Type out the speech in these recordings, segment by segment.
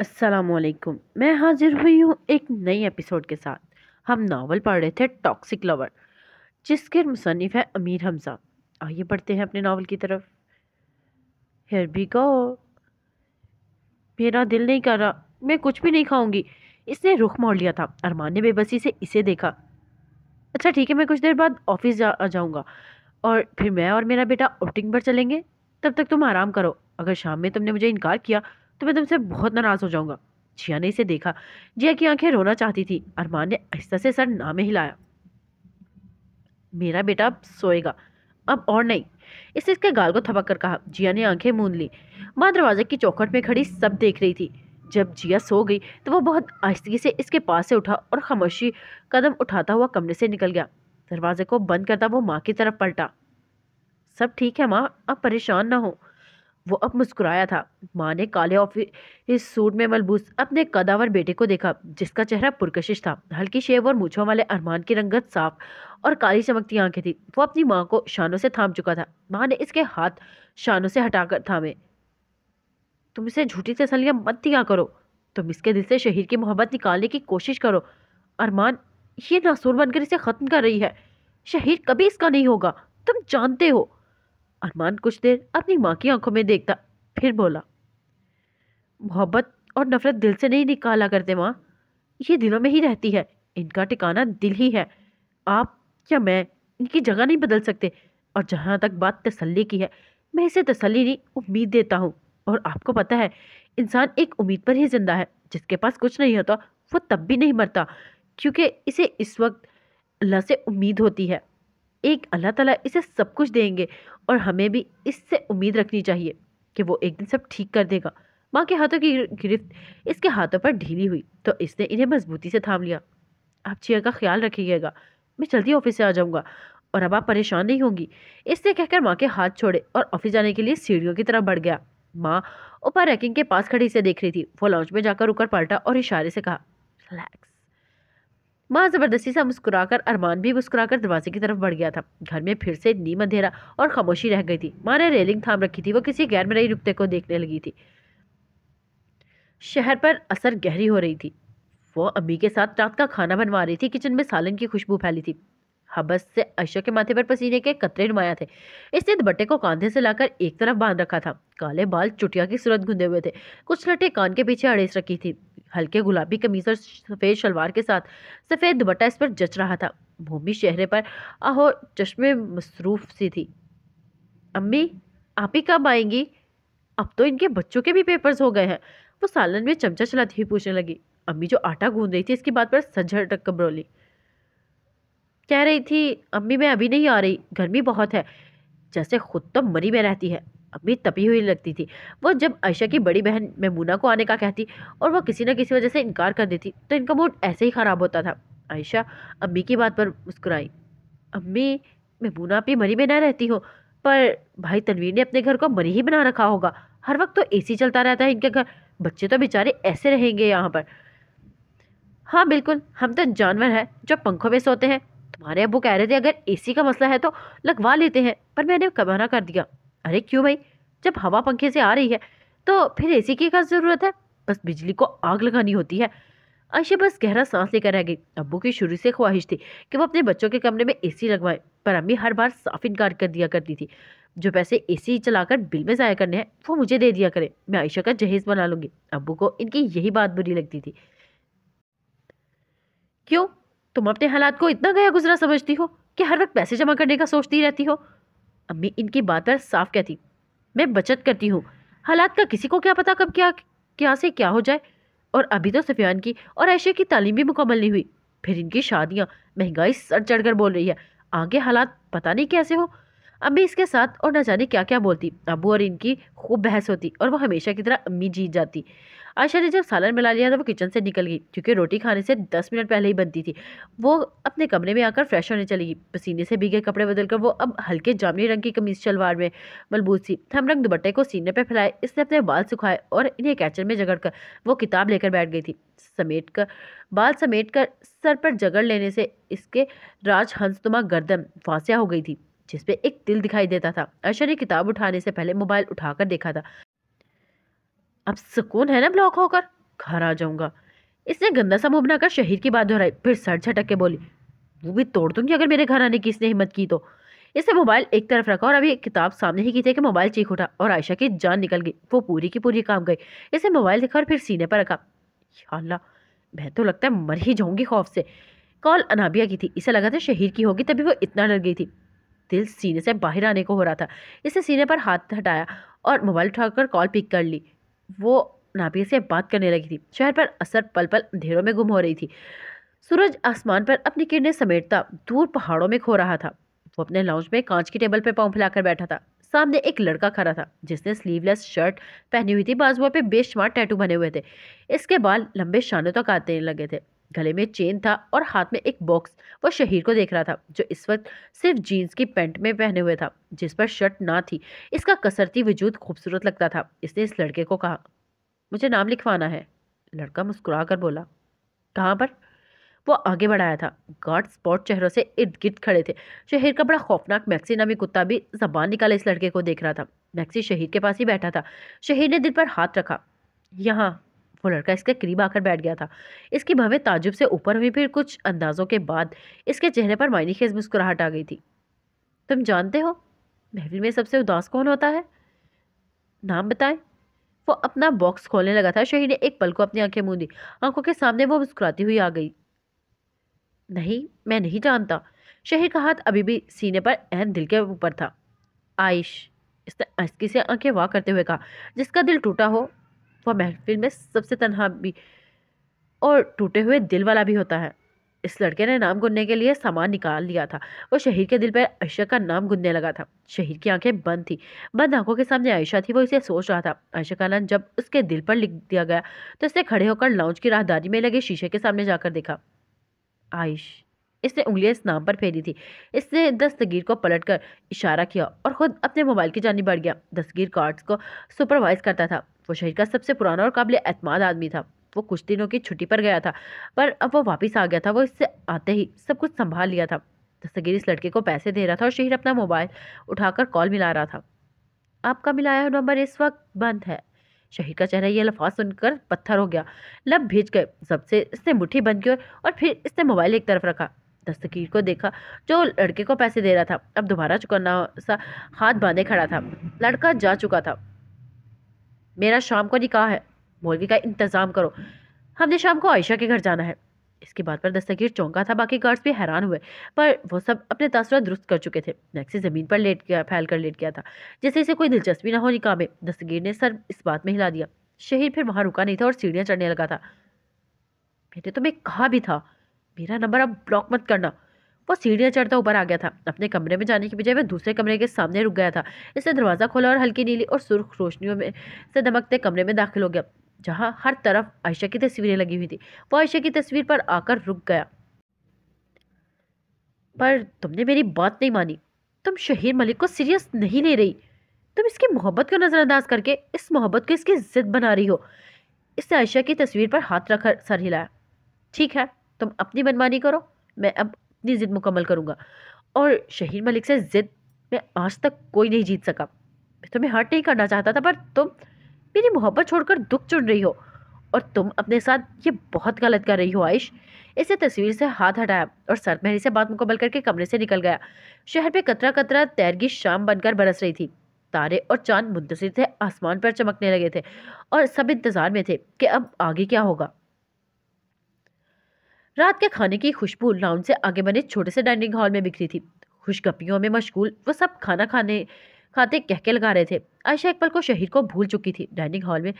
असलकुम मैं हाजिर हुई हूँ एक नई एपिसोड के साथ हम नावल पढ़ रहे थे टॉक्सिक लवर जिसके मुसनफ़ है अमीर हमज़ा आइए पढ़ते हैं अपने नावल की तरफ हेयर भी गो मेरा दिल नहीं कर रहा मैं कुछ भी नहीं खाऊंगी इसने रुख मोड़ लिया था अरमान ने बेबसी से इसे देखा अच्छा ठीक है मैं कुछ देर बाद ऑफिस जा जाऊँगा और फिर मैं और मेरा बेटा आउटिंग पर चलेंगे तब तक तुम आराम करो अगर शाम में तुमने मुझे इनकार किया तो मैं तुमसे बहुत नाराज़ हो जाऊँगा जिया ने इसे देखा जिया की आंखें रोना चाहती थी अरमान ने आहिस्ता से सर ना में हिलाया मेरा बेटा अब सोएगा अब और नहीं इसने इसके गाल को थपक कर कहा जिया ने आंखें मूंद ली माँ दरवाजे की चौखट में खड़ी सब देख रही थी जब जिया सो गई तो वो बहुत आहिस्तगी से इसके पास से उठा और खामोशी कदम उठाता हुआ कमरे से निकल गया दरवाजे को बंद करता वो माँ की तरफ पलटा सब ठीक है माँ आप परेशान ना हो वो अब मुस्कुराया था माँ ने काले ऑफिस सूट में मलबूस अपने कदावर बेटे को देखा जिसका चेहरा पुरकशिश था हल्की शेव और मूछों वाले अरमान की रंगत साफ और काली चमकती आंखें थी वो अपनी माँ को शानों से थाम चुका था माँ ने इसके हाथ शानों से हटाकर थामे तुम इसे झूठी तसलियाँ मत दिया करो तुम इसके दिल से शहीर की मोहब्बत निकालने की कोशिश करो अरमान ये नासूर बनकर इसे ख़त्म कर रही है शहीर कभी इसका नहीं होगा तुम जानते हो अरमान कुछ देर अपनी माँ की आंखों में देखता फिर बोला मोहब्बत और नफरत दिल से नहीं निकाला करते माँ ये दिलों में ही रहती है इनका ठिकाना दिल ही है आप या मैं इनकी जगह नहीं बदल सकते और जहाँ तक बात तसल्ली की है मैं इसे तसल्ली नहीं उम्मीद देता हूँ और आपको पता है इंसान एक उम्मीद पर ही जिंदा है जिसके पास कुछ नहीं होता वो तब भी नहीं मरता क्योंकि इसे इस वक्त अल्लाह से उम्मीद होती है एक अल्लाह ताला इसे सब कुछ देंगे और हमें भी इससे उम्मीद रखनी चाहिए कि वो एक दिन सब ठीक कर देगा माँ के हाथों की गिरफ्त इसके हाथों पर ढीली हुई तो इसने इन्हें मजबूती से थाम लिया आप चिया का ख्याल रखिएगा मैं जल्दी ऑफिस से आ जाऊँगा और अब आप परेशान नहीं होंगी इससे कहकर माँ के हाथ छोड़े और ऑफिस जाने के लिए सीढ़ियों की तरफ बढ़ गया माँ ऊपर रैकिंग के पास खड़ी से देख रही थी वो लॉन्च में जाकर रुकर पलटा और इशारे से कहा रिलैक्स माँ ज़बरदस्ती सा मुस्कुराकर अरमान भी मुस्कुराकर दरवाजे की तरफ बढ़ गया था घर में फिर से नीम अंधेरा और खामोशी रह गई थी माँ ने रेलिंग थाम रखी थी वो किसी गैर में रही रुकते को देखने लगी थी शहर पर असर गहरी हो रही थी वो अम्मी के साथ रात का खाना बनवा रही थी किचन में सालन की खुशबू फैली थी हबस से अशोक के माथे पर पसीने के कतरे नुमाया थे इसने दुपट्टे को कांधे से लाकर एक तरफ बांध रखा था काले बाल चुटिया की सूरत गुंदे हुए थे कुछ लटे कान के पीछे अड़ेस रखी थी हल्के गुलाबी कमीज और सफ़ेद शलवार के साथ सफ़ेद दुपट्टा इस पर जच रहा था भूमि चेहरे पर आहो चश्मे मसरूफ सी थी अम्मी आप ही कब आएंगी अब तो इनके बच्चों के भी पेपर्स हो गए हैं वो सालन में चमचा चलाती हुई पूछने लगी अम्मी जो आटा गूंद रही थी इसकी बात पर सज्जर टक्कर बोली कह रही थी अम्मी मैं अभी नहीं आ रही गर्मी बहुत है जैसे खुद तो मरी में रहती है अम्मी तपी हुई लगती थी वो जब आयशा की बड़ी बहन मेमूना को आने का कहती और वो किसी न किसी वजह से इनकार कर देती तो इनका मूड ऐसे ही ख़राब होता था आयशा अम्मी की बात पर मुस्कुराई अम्मी मेमूना भी मरी में न रहती हो पर भाई तनवीर ने अपने घर को मरी ही बना रखा होगा हर वक्त तो सी चलता रहता है इनके घर बच्चे तो बेचारे ऐसे रहेंगे यहाँ पर हाँ बिल्कुल हम तो जानवर हैं जो पंखों में सोते हैं तुम्हारे अबू कह रहे थे अगर एसी का मसला है तो लगवा लेते हैं पर मैंने कबाना कर दिया अरे क्यों भाई जब हवा पंखे से आ रही है तो फिर ए की क्या ज़रूरत है बस बिजली को आग लगानी होती है आयशा बस गहरा सांस लेकर रह गई अबू की शुरू से ख्वाहिश थी कि वो अपने बच्चों के कमरे में एसी लगवाएं पर अम्मी हर बार साफ इनकार कर दिया करती थी जो पैसे एसी चलाकर बिल में ज़ाया करने हैं वो मुझे दे दिया करें मैं आयशा का जहेज बना लूँगी अबू को इनकी यही बात बुरी लगती थी क्यों तुम अपने हालात को इतना गया गुजरा समझती हो कि हर वक्त पैसे जमा करने का सोचती रहती हो अम्मी इनकी बात पर साफ कहती मैं बचत करती हूँ हालात का किसी को क्या पता कब क्या क्या से क्या हो जाए और अभी तो सफियान की और ऐशे की तालीम भी मुकम्मल नहीं हुई फिर इनकी शादियाँ महंगाई सर चढ़ कर बोल रही है आगे हालात पता नहीं कैसे हो अम्मी इसके साथ और न जाने क्या क्या बोलती अबू और इनकी खूब बहस होती और वह हमेशा की तरह अम्मी जीत जाती आशा ने जब सालन मिला लिया तो वो किचन से निकल गई क्योंकि रोटी खाने से दस मिनट पहले ही बनती थी वो अपने कमरे में आकर फ्रेश होने चली गई पसीने से भीगे कपड़े बदलकर वो अब हल्के जामनी रंग की कमीज शलवार में मलबूज थी थम रंग दुपट्टे को सीने पर फैलाए इसने अपने बाल सुखाए और इन्हें कैचर में जगड़ कर वो किताब लेकर बैठ गई थी समेट कर बाल समेट कर सर पर जगड़ लेने से इसके राज हंसतुमा गर्दन फांसिया हो गई थी जिसपे एक दिल दिखाई देता था अर्शा ने किताब उठाने से पहले मोबाइल उठाकर देखा था अब सुकून है ना ब्लॉक होकर घर आ जाऊंगा इसने गंदा सा मुंह बनाकर शहीर की बात दोहराई फिर सर झटक के बोली वो भी तोड़ दूंगी अगर मेरे घर आने की इसने हिम्मत की तो इसने मोबाइल एक तरफ रखा और अभी किताब सामने ही की थी कि मोबाइल चीख उठा और आयशा की जान निकल गई वो पूरी की पूरी काम गई इसने मोबाइल देखा और फिर सीने पर रखा अल्लाह मैं तो लगता है मर ही जाऊंगी खौफ से कॉल अनाबिया की थी इसे लगा था शहीद की होगी तभी वो इतना डर गई थी दिल सीने से बाहर आने को हो रहा था इसने सीने पर हाथ हटाया और मोबाइल उठाकर कॉल पिक कर ली वो नाभिया से बात करने लगी थी शहर पर असर पल पल अंधेरों में गुम हो रही थी सूरज आसमान पर अपनी किरणें समेटता दूर पहाड़ों में खो रहा था वो अपने लाउंज में कांच की टेबल पर पाँव फैलाकर बैठा था सामने एक लड़का खड़ा था जिसने स्लीवलेस शर्ट पहनी हुई थी बाजुओं पे बेशुमार टैटू बने हुए थे इसके बाल लंबे शानों तक आते लगे थे गले में चेन था और हाथ में एक बॉक्स वह शहीर को देख रहा था जो इस वक्त सिर्फ जीन्स की पैंट में पहने हुए था जिस पर शर्ट ना थी इसका कसरती वजूद खूबसूरत लगता था इसने इस लड़के को कहा मुझे नाम लिखवाना है लड़का मुस्कुरा कर बोला कहाँ पर वो आगे बढ़ाया था गार्ड स्पॉट चेहरों से इर्द गिर्द खड़े थे शहीर का बड़ा खौफनाक मैक्सी नामी कुत्ता भी जबान निकाले इस लड़के को देख रहा था मैक्सी शहीर के पास ही बैठा था शहीर ने दिल पर हाथ रखा यहाँ वो लड़का इसके करीब आकर बैठ गया था इसकी भवें ताजुब से ऊपर हुई फिर कुछ अंदाज़ों के बाद इसके चेहरे पर मायने खेज मुस्कुराहट आ गई थी तुम जानते हो महफिल में सबसे उदास कौन होता है नाम बताएं वो अपना बॉक्स खोलने लगा था शही ने एक पल को अपनी आंखें मूंदी आंखों के सामने वो मुस्कुराती हुई आ गई नहीं मैं नहीं जानता शही का हाथ अभी भी सीने पर अहम दिल के ऊपर था आयश इसने आस्की से आंखें वाह करते हुए कहा जिसका दिल टूटा हो वह महफिल में सबसे तनहा भी और टूटे हुए दिल वाला भी होता है इस लड़के ने नाम गुनने के लिए सामान निकाल लिया था वो शहीर के दिल पर आयशा का नाम गुनने लगा था शहीर की आंखें बंद थी बंद आंखों के सामने आयशा थी वो इसे सोच रहा था आयशा का नाम जब उसके दिल पर लिख दिया गया तो इसने खड़े होकर लाउंज की राहदारी में लगे शीशे के सामने जाकर देखा आयश इसने उंगलियां इस नाम पर फेरी थी इसने दस्तगीर को पलटकर इशारा किया और खुद अपने मोबाइल की जानी बढ़ गया दस्तगीर कार्ड्स को सुपरवाइज करता था वो शहर का सबसे पुराना और काबिल अतमाद आदमी था वो कुछ दिनों की छुट्टी पर गया था पर अब वो वापस आ गया था वो इससे आते ही सब कुछ संभाल लिया था दस्तगीर इस लड़के को पैसे दे रहा था और शहीर अपना मोबाइल उठाकर कॉल मिला रहा था आपका मिलाया हुआ नंबर इस वक्त बंद है शहीर का चेहरा यह लफाज सुनकर पत्थर हो गया लब भेज गए सबसे इसने मुट्ठी बंद की और फिर इसने मोबाइल एक तरफ रखा दस्तगीर को देखा जो लड़के को पैसे दे रहा था अब दोबारा चुकाना सा हाथ बांधे खड़ा था लड़का जा चुका था मेरा शाम को निकाह है मौलवी का इंतज़ाम करो हमने शाम को आयशा के घर जाना है इसकी बात पर दस्तगीर चौंका था बाकी गार्ड्स भी हैरान हुए पर वो सब अपने तासरा दुरुस्त कर चुके थे मैक्सी ज़मीन पर लेट गया फैल कर लेट गया था जैसे इसे कोई दिलचस्पी ना हो निकाह में दस्तगीर ने सर इस बात में हिला दिया शहीद फिर वहाँ रुका नहीं था और सीढ़ियाँ चढ़ने लगा था मैंने तुम्हें कहा भी था मेरा नंबर अब ब्लॉक मत करना वो सीढ़ियाँ चढ़ता ऊपर आ गया था अपने कमरे में जाने की बजाय वह दूसरे कमरे के सामने रुक गया था इसने दरवाज़ा खोला और हल्की नीली और सुर्ख रोशनियों में से दमकते कमरे में दाखिल हो गया जहाँ हर तरफ आयशा की तस्वीरें लगी हुई थी वो आयशा की तस्वीर पर आकर रुक गया पर तुमने मेरी बात नहीं मानी तुम शहीर मलिक को सीरियस नहीं ले रही तुम इसकी मोहब्बत को नज़रअंदाज करके इस मोहब्बत को इसकी ज़िद बना रही हो इसने आयशा की तस्वीर पर हाथ रखकर सर हिलाया ठीक है तुम अपनी मनमानी करो मैं अब अपनी ज़िद मुकम्मल करूँगा और शहीन मलिक से ज़िद में आज तक कोई नहीं जीत सका मैं तुम्हें हर्ट नहीं करना चाहता था पर तुम मेरी मोहब्बत छोड़कर दुख चुन रही हो और तुम अपने साथ ये बहुत गलत कर रही हो आयश इसे तस्वीर से हाथ हटाया और सरमहरी से बात मुकम्मल करके कमरे से निकल गया शहर पे कतरा कतरा तैरगी शाम बनकर बरस रही थी तारे और चांद मुंतसर थे आसमान पर चमकने लगे थे और सब इंतज़ार में थे कि अब आगे क्या होगा रात के खाने की खुशबू लाउंज से आगे बने छोटे से डाइनिंग हॉल में बिखरी थी खुशगपियों में मशगूल वो सब खाना खाने खाते कहके लगा रहे थे आयशा एक पल को शहीर को भूल चुकी थी डाइनिंग हॉल में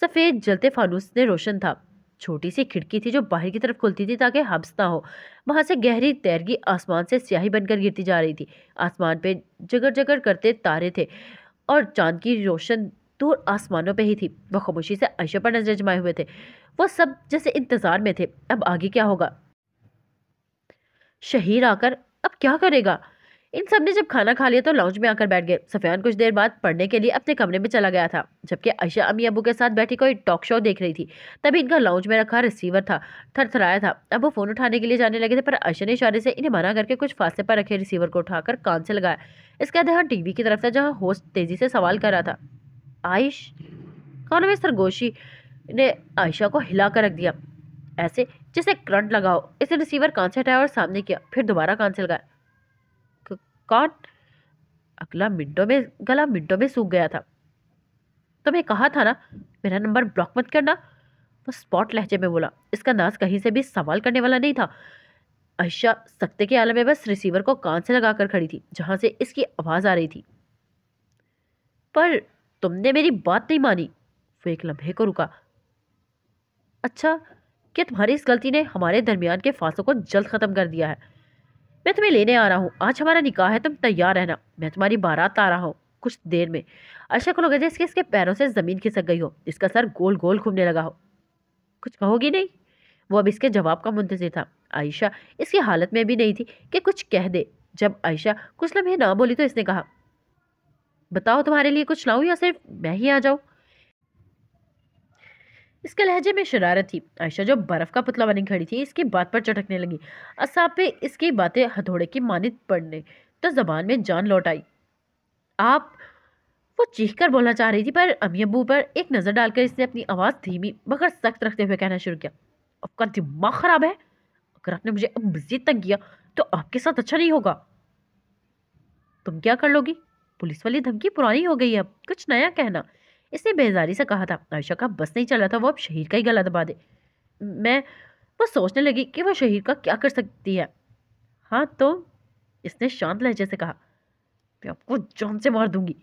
सफ़ेद जलते फानूस ने रोशन था छोटी सी खिड़की थी जो बाहर की तरफ खुलती थी ताकि हब्स ना हो वहाँ से गहरी तैरगी आसमान से स्याही बनकर गिरती जा रही थी आसमान पे जगर जगर करते तारे थे और चांद की रोशन दूर आसमानों पे ही थी वह खामोशी से आयशा पर नजर जमाए हुए थे वो सब जैसे इंतज़ार में थे अब आगे क्या होगा शहीर आकर अब क्या करेगा इन सब ने जब खाना खा लिया तो लाउंज में आकर बैठ गए सफियान कुछ देर बाद पढ़ने के लिए अपने कमरे में चला गया था जबकि आयशा अमी अबू के साथ बैठी कोई टॉक शो देख रही थी तभी इनका लाउंज में रखा रिसीवर था थरथराया था अब वो फ़ोन उठाने के लिए जाने लगे थे पर आयशा ने इशारे से इन्हें मना करके कुछ फासले पर रखे रिसीवर को उठाकर कान से लगाया इसका ध्यान टीवी की तरफ था जहाँ होस्ट तेज़ी से सवाल कर रहा था आयश कौन है सरगोशी ने आयशा को हिलाकर रख दिया ऐसे जैसे करंट लगाओ इसे रिसीवर कान से हटाया और सामने किया फिर दोबारा कान से लगाया कौन अगला मिनटों में गला मिनटों में सूख गया था तुम्हें तो कहा था ना मेरा नंबर ब्लॉक मत करना वो स्पॉट लहजे में बोला इसका अंदाज कहीं से भी सवाल करने वाला नहीं था आयशा सत्य के आलम में बस रिसीवर को कान से लगा कर खड़ी थी जहाँ से इसकी आवाज़ आ रही थी पर तुमने मेरी बात नहीं मानी वो एक लम्हे को रुका अच्छा क्या तुम्हारी इस गलती ने हमारे दरमियान के फासों को जल्द ख़त्म कर दिया है मैं तुम्हें लेने आ रहा हूँ आज हमारा निकाह है तुम तैयार रहना मैं तुम्हारी बारात आ रहा हूँ कुछ देर में आशा को लगा जैसे इसके पैरों से ज़मीन खिसक गई हो इसका सर गोल गोल घूमने लगा हो कुछ कहोगी नहीं वो अब इसके जवाब का मुंतजर था आयशा इसकी हालत में भी नहीं थी कि कुछ कह दे जब आयशा कुछ लम्हे ना बोली तो इसने कहा बताओ तुम्हारे लिए कुछ लाऊँ या सिर्फ मैं ही आ जाऊँ इसके लहजे में शरारत थी आयशा जो बर्फ़ का पुतला बनी खड़ी थी इसकी बात पर चटकने लगी असाब पे इसकी बातें हथौड़े की मानित पड़ने तो जबान में जान लौट आई आप वो चीख कर बोलना चाह रही थी पर अमी अबू पर एक नज़र डालकर इसने अपनी आवाज़ धीमी मगर सख्त रखते हुए कहना शुरू किया आपका दिमाग ख़राब है अगर आपने मुझे अब मज़ीद तंग किया तो आपके साथ अच्छा नहीं होगा तुम क्या कर लोगी पुलिस वाली धमकी पुरानी हो गई है अब कुछ नया कहना इसने बेजारी से कहा था आयशा का बस नहीं चला था वो अब शहीर का ही गला दबा दे मैं वो सोचने लगी कि वो शहीर का क्या कर सकती है हाँ तो इसने शांत लहजे से कहा मैं आपको जान से मार दूंगी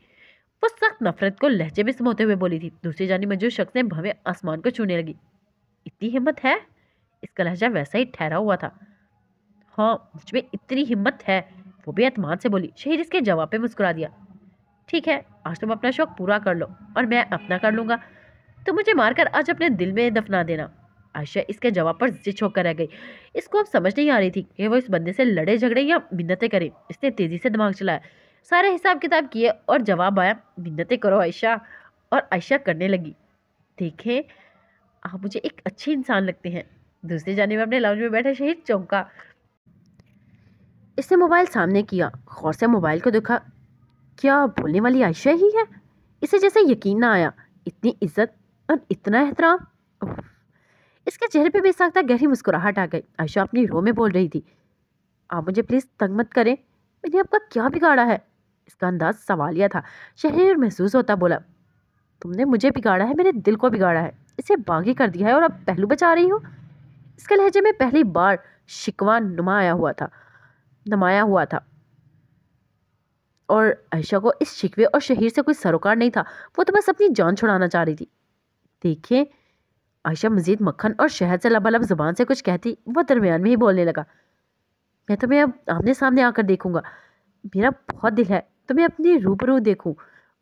वो सख्त नफरत को लहजे में समोते हुए बोली थी दूसरी जानी मजूर शख्स ने भवे आसमान को छूने लगी इतनी हिम्मत है इसका लहजा वैसा ही ठहरा हुआ था हाँ मुझ में इतनी हिम्मत है वो भी अतमान से बोली शहीर इसके जवाब पे मुस्कुरा दिया ठीक है आज तुम अपना शौक पूरा कर लो और मैं अपना कर लूँगा तो मुझे मारकर आज अपने दिल में दफना देना आयशा इसके जवाब पर जिच होकर रह गई इसको अब समझ नहीं आ रही थी कि वो इस बंदे से लड़े झगड़े या मिन्नतें करे इसने तेज़ी से दिमाग चलाया सारे हिसाब किताब किए और जवाब आया मिन्नतें करो आयशा और आयशा करने लगी देखें आप मुझे एक अच्छे इंसान लगते हैं दूसरे जाने में अपने लाउंज में बैठे शहीद चौंका इसने मोबाइल सामने किया गौर से मोबाइल को देखा क्या बोलने वाली आयशा ही है इसे जैसे यकीन ना आया इतनी इज्जत और इतना एहतराम इसके चेहरे पे बेसाख्ता गहरी मुस्कुराहट आ गई आयशा अपनी रो में बोल रही थी आप मुझे प्लीज़ तंग मत करें मैंने आपका क्या बिगाड़ा है इसका अंदाज सवालिया था शहर महसूस होता बोला तुमने मुझे बिगाड़ा है मेरे दिल को बिगाड़ा है इसे बागी कर दिया है और अब पहलू बचा रही हो इसके लहजे में पहली बार शिकवा नुमाया हुआ था नमाया हुआ था और आयशा को इस शिकवे और शहीर से कोई सरोकार नहीं था वो तो बस अपनी जान छुड़ाना चाह रही थी देखिए आयशा मजीद मक्खन और शहद से लबालब जुबान से कुछ कहती वह दरमियान में ही बोलने लगा मैं तुम्हें अब आमने सामने आकर देखूंगा मेरा बहुत दिल है तुम्हें अपनी रूबरू देखूँ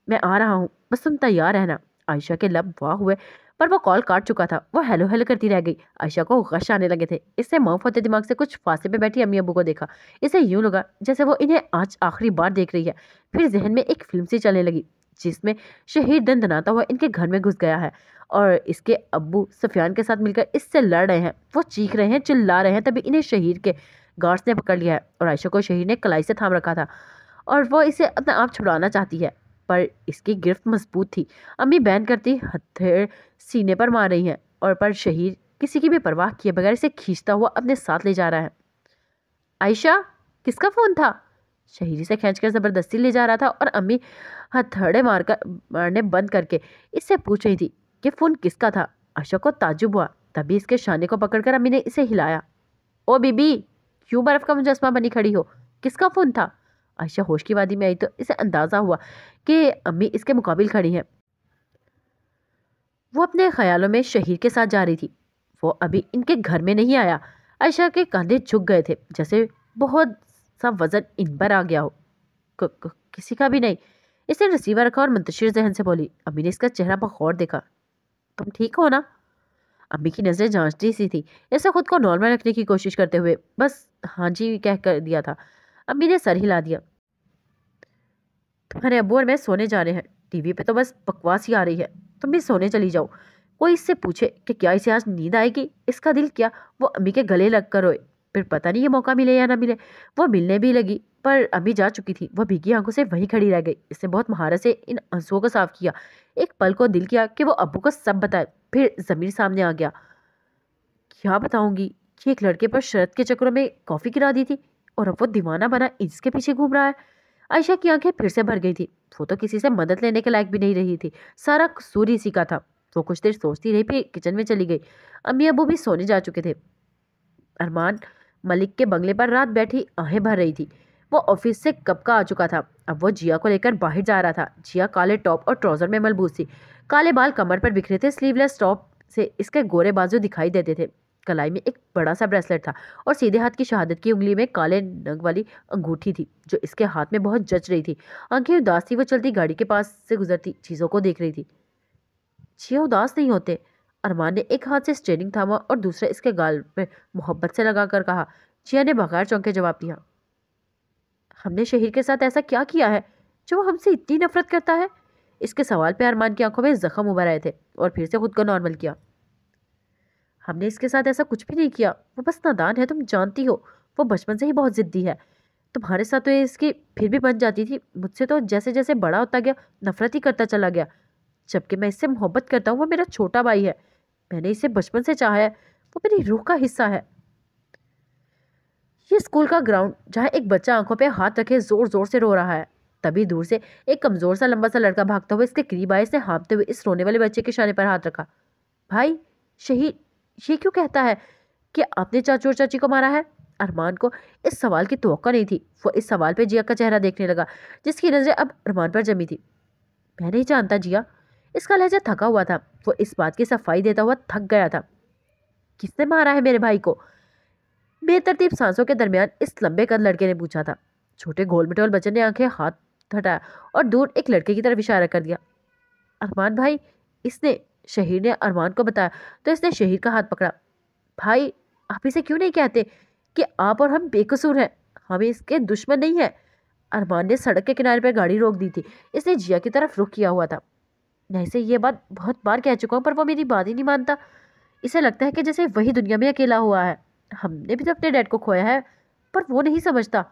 मैं आ रहा हूँ बस तुम तैयार रहना आयशा के लब वाह हुए पर वो कॉल काट चुका था वो हेलो हेलो करती रह गई आयशा को गश आने लगे थे इससे मौफ होते दिमाग से कुछ फांसे पे बैठी अम्मी अबू को देखा इसे यूं लगा जैसे वो इन्हें आज आखिरी बार देख रही है फिर जहन में एक फिल्म सी चलने लगी जिसमें शहीद दन धनाता हुआ इनके घर में घुस गया है और इसके अबू सफियान के साथ मिलकर इससे लड़ रहे हैं वो चीख रहे हैं चिल्ला रहे हैं तभी इन्हें शहीद के गार्ड्स ने पकड़ लिया है और आयशा को शहीद ने कलाई से थाम रखा था और वो इसे अपना आप छुड़ाना चाहती है पर इसकी गिरफ्त मजबूत थी अम्मी बैन करती हथेड़ सीने पर मार रही हैं और पर शहीद किसी की भी परवाह किए बगैर इसे खींचता हुआ अपने साथ ले जा रहा है आयशा किसका फ़ोन था शहीरी से कर ज़बरदस्ती ले जा रहा था और अम्मी हथड़े मारकर मारने बंद करके इससे पूछ रही थी कि फ़ोन किसका था आयशा को ताजुब हुआ तभी इसके शाने को पकड़कर अम्मी ने इसे हिलाया ओ बीबी क्यों बर्फ़ का मुजस्मा बनी खड़ी हो किसका फ़ोन था आयशा होश की वादी में आई तो इसे अंदाज़ा हुआ कि अम्मी इसके मुकाबिल खड़ी हैं वो अपने ख्यालों में शहीर के साथ जा रही थी वो अभी इनके घर में नहीं आया आयशा के कंधे झुक गए थे जैसे बहुत सा वज़न इन पर आ गया हो क, क, किसी का भी नहीं इसने रिसीवर रखा और मंतशिर जहन से बोली अम्मी ने इसका चेहरा बखौर देखा तुम ठीक हो ना अम्मी की नज़रें जांचती सी थी ऐसे खुद को नॉर्मल रखने की कोशिश करते हुए बस हाँ जी कह कर दिया था अम्मी ने सर हिला दिया तुम्हारे अबू और मैं सोने जा रहे हैं टीवी पे तो बस बकवास ही आ रही है तुम भी सोने चली जाओ कोई इससे पूछे कि क्या इसे आज नींद आएगी इसका दिल क्या वो अम्मी के गले लग कर रोए फिर पता नहीं ये मौका मिले या ना मिले वो मिलने भी लगी पर अम्मी जा चुकी थी वह भीगी आंखों से वहीं खड़ी रह गई इसने बहुत महारत से इन आंसुओं को साफ किया एक पल को दिल किया कि वो अबू को सब बताए फिर ज़मीर सामने आ गया क्या बताऊंगी कि एक लड़के पर शरद के चक्रों में कॉफ़ी गिरा दी थी और अब वो दीवाना बना इसके पीछे घूम रहा है आयशा की आंखें फिर से भर गई थी वो तो किसी से मदद लेने के लायक भी नहीं रही थी सारा कसूर इसी का था वो कुछ देर सोचती रही फिर किचन में चली गई अम्मी अबू भी सोने जा चुके थे अरमान मलिक के बंगले पर रात बैठी आहें भर रही थी वो ऑफिस से कब का आ चुका था अब वो जिया को लेकर बाहर जा रहा था जिया काले टॉप और ट्राउज़र में मलबूस थी काले बाल कमर पर बिखरे थे स्लीवलेस टॉप से इसके गोरे बाजू दिखाई देते थे कलाई में एक बड़ा सा ब्रेसलेट था और सीधे हाथ की शहादत की उंगली में काले नग वाली अंगूठी थी जो इसके हाथ में बहुत जच रही थी आंखें उदास थी वो चलती गाड़ी के पास से गुजरती चीज़ों को देख रही थी जिया हाँ, उदास नहीं होते अरमान ने एक हाथ से स्टेनिंग थामा और दूसरा इसके गाल में मोहब्बत से लगा कर कहा जिया ने बगैर चौंके जवाब दिया हमने शहीर के साथ ऐसा क्या किया है जो हमसे इतनी नफरत करता है इसके सवाल पे अरमान की आंखों में जख्म उभर आए थे और फिर से खुद को नॉर्मल किया हमने इसके साथ ऐसा कुछ भी नहीं किया वो बस नादान है तुम जानती हो वो बचपन से ही बहुत ज़िद्दी है तुम्हारे साथ तो ये इसकी फिर भी बन जाती थी मुझसे तो जैसे जैसे बड़ा होता गया नफरत ही करता चला गया जबकि मैं इससे मोहब्बत करता हूँ वो मेरा छोटा भाई है मैंने इसे बचपन से चाहा है वो मेरी रूह का हिस्सा है ये स्कूल का ग्राउंड जहाँ एक बच्चा आंखों पर हाथ रखे ज़ोर ज़ोर से रो रहा है तभी दूर से एक कमज़ोर सा लंबा सा लड़का भागता हुआ इसके करीब आए इसने हाँपते हुए इस रोने वाले बच्चे के इशारे पर हाथ रखा भाई शहीद ये क्यों कहता है कि आपने चाचू और चाची को मारा है अरमान को इस सवाल की तो नहीं थी वो इस सवाल पे जिया का चेहरा देखने लगा जिसकी नज़र अब अरमान पर जमी थी मैं नहीं जानता जिया इसका लहजा थका हुआ था वो इस बात की सफाई देता हुआ थक गया था किसने मारा है मेरे भाई को बेतरतीब सांसों के दरमियान इस लंबे कद लड़के ने पूछा था छोटे घोल मटोल बच्चे ने आंखें हाथ हटाया और दूर एक लड़के की तरफ इशारा कर दिया अरमान भाई इसने शहीर ने अरमान को बताया तो इसने शहीर का हाथ पकड़ा भाई आप इसे क्यों नहीं कहते कि आप और हम बेकसूर हैं हम इसके दुश्मन नहीं हैं अरमान ने सड़क के किनारे पर गाड़ी रोक दी थी इसने जिया की तरफ रुख किया हुआ था मैं इसे ये बात बहुत बार कह चुका हूँ पर वो मेरी बात ही नहीं मानता इसे लगता है कि जैसे वही दुनिया में अकेला हुआ है हमने भी तो अपने डैड को खोया है पर वो नहीं समझता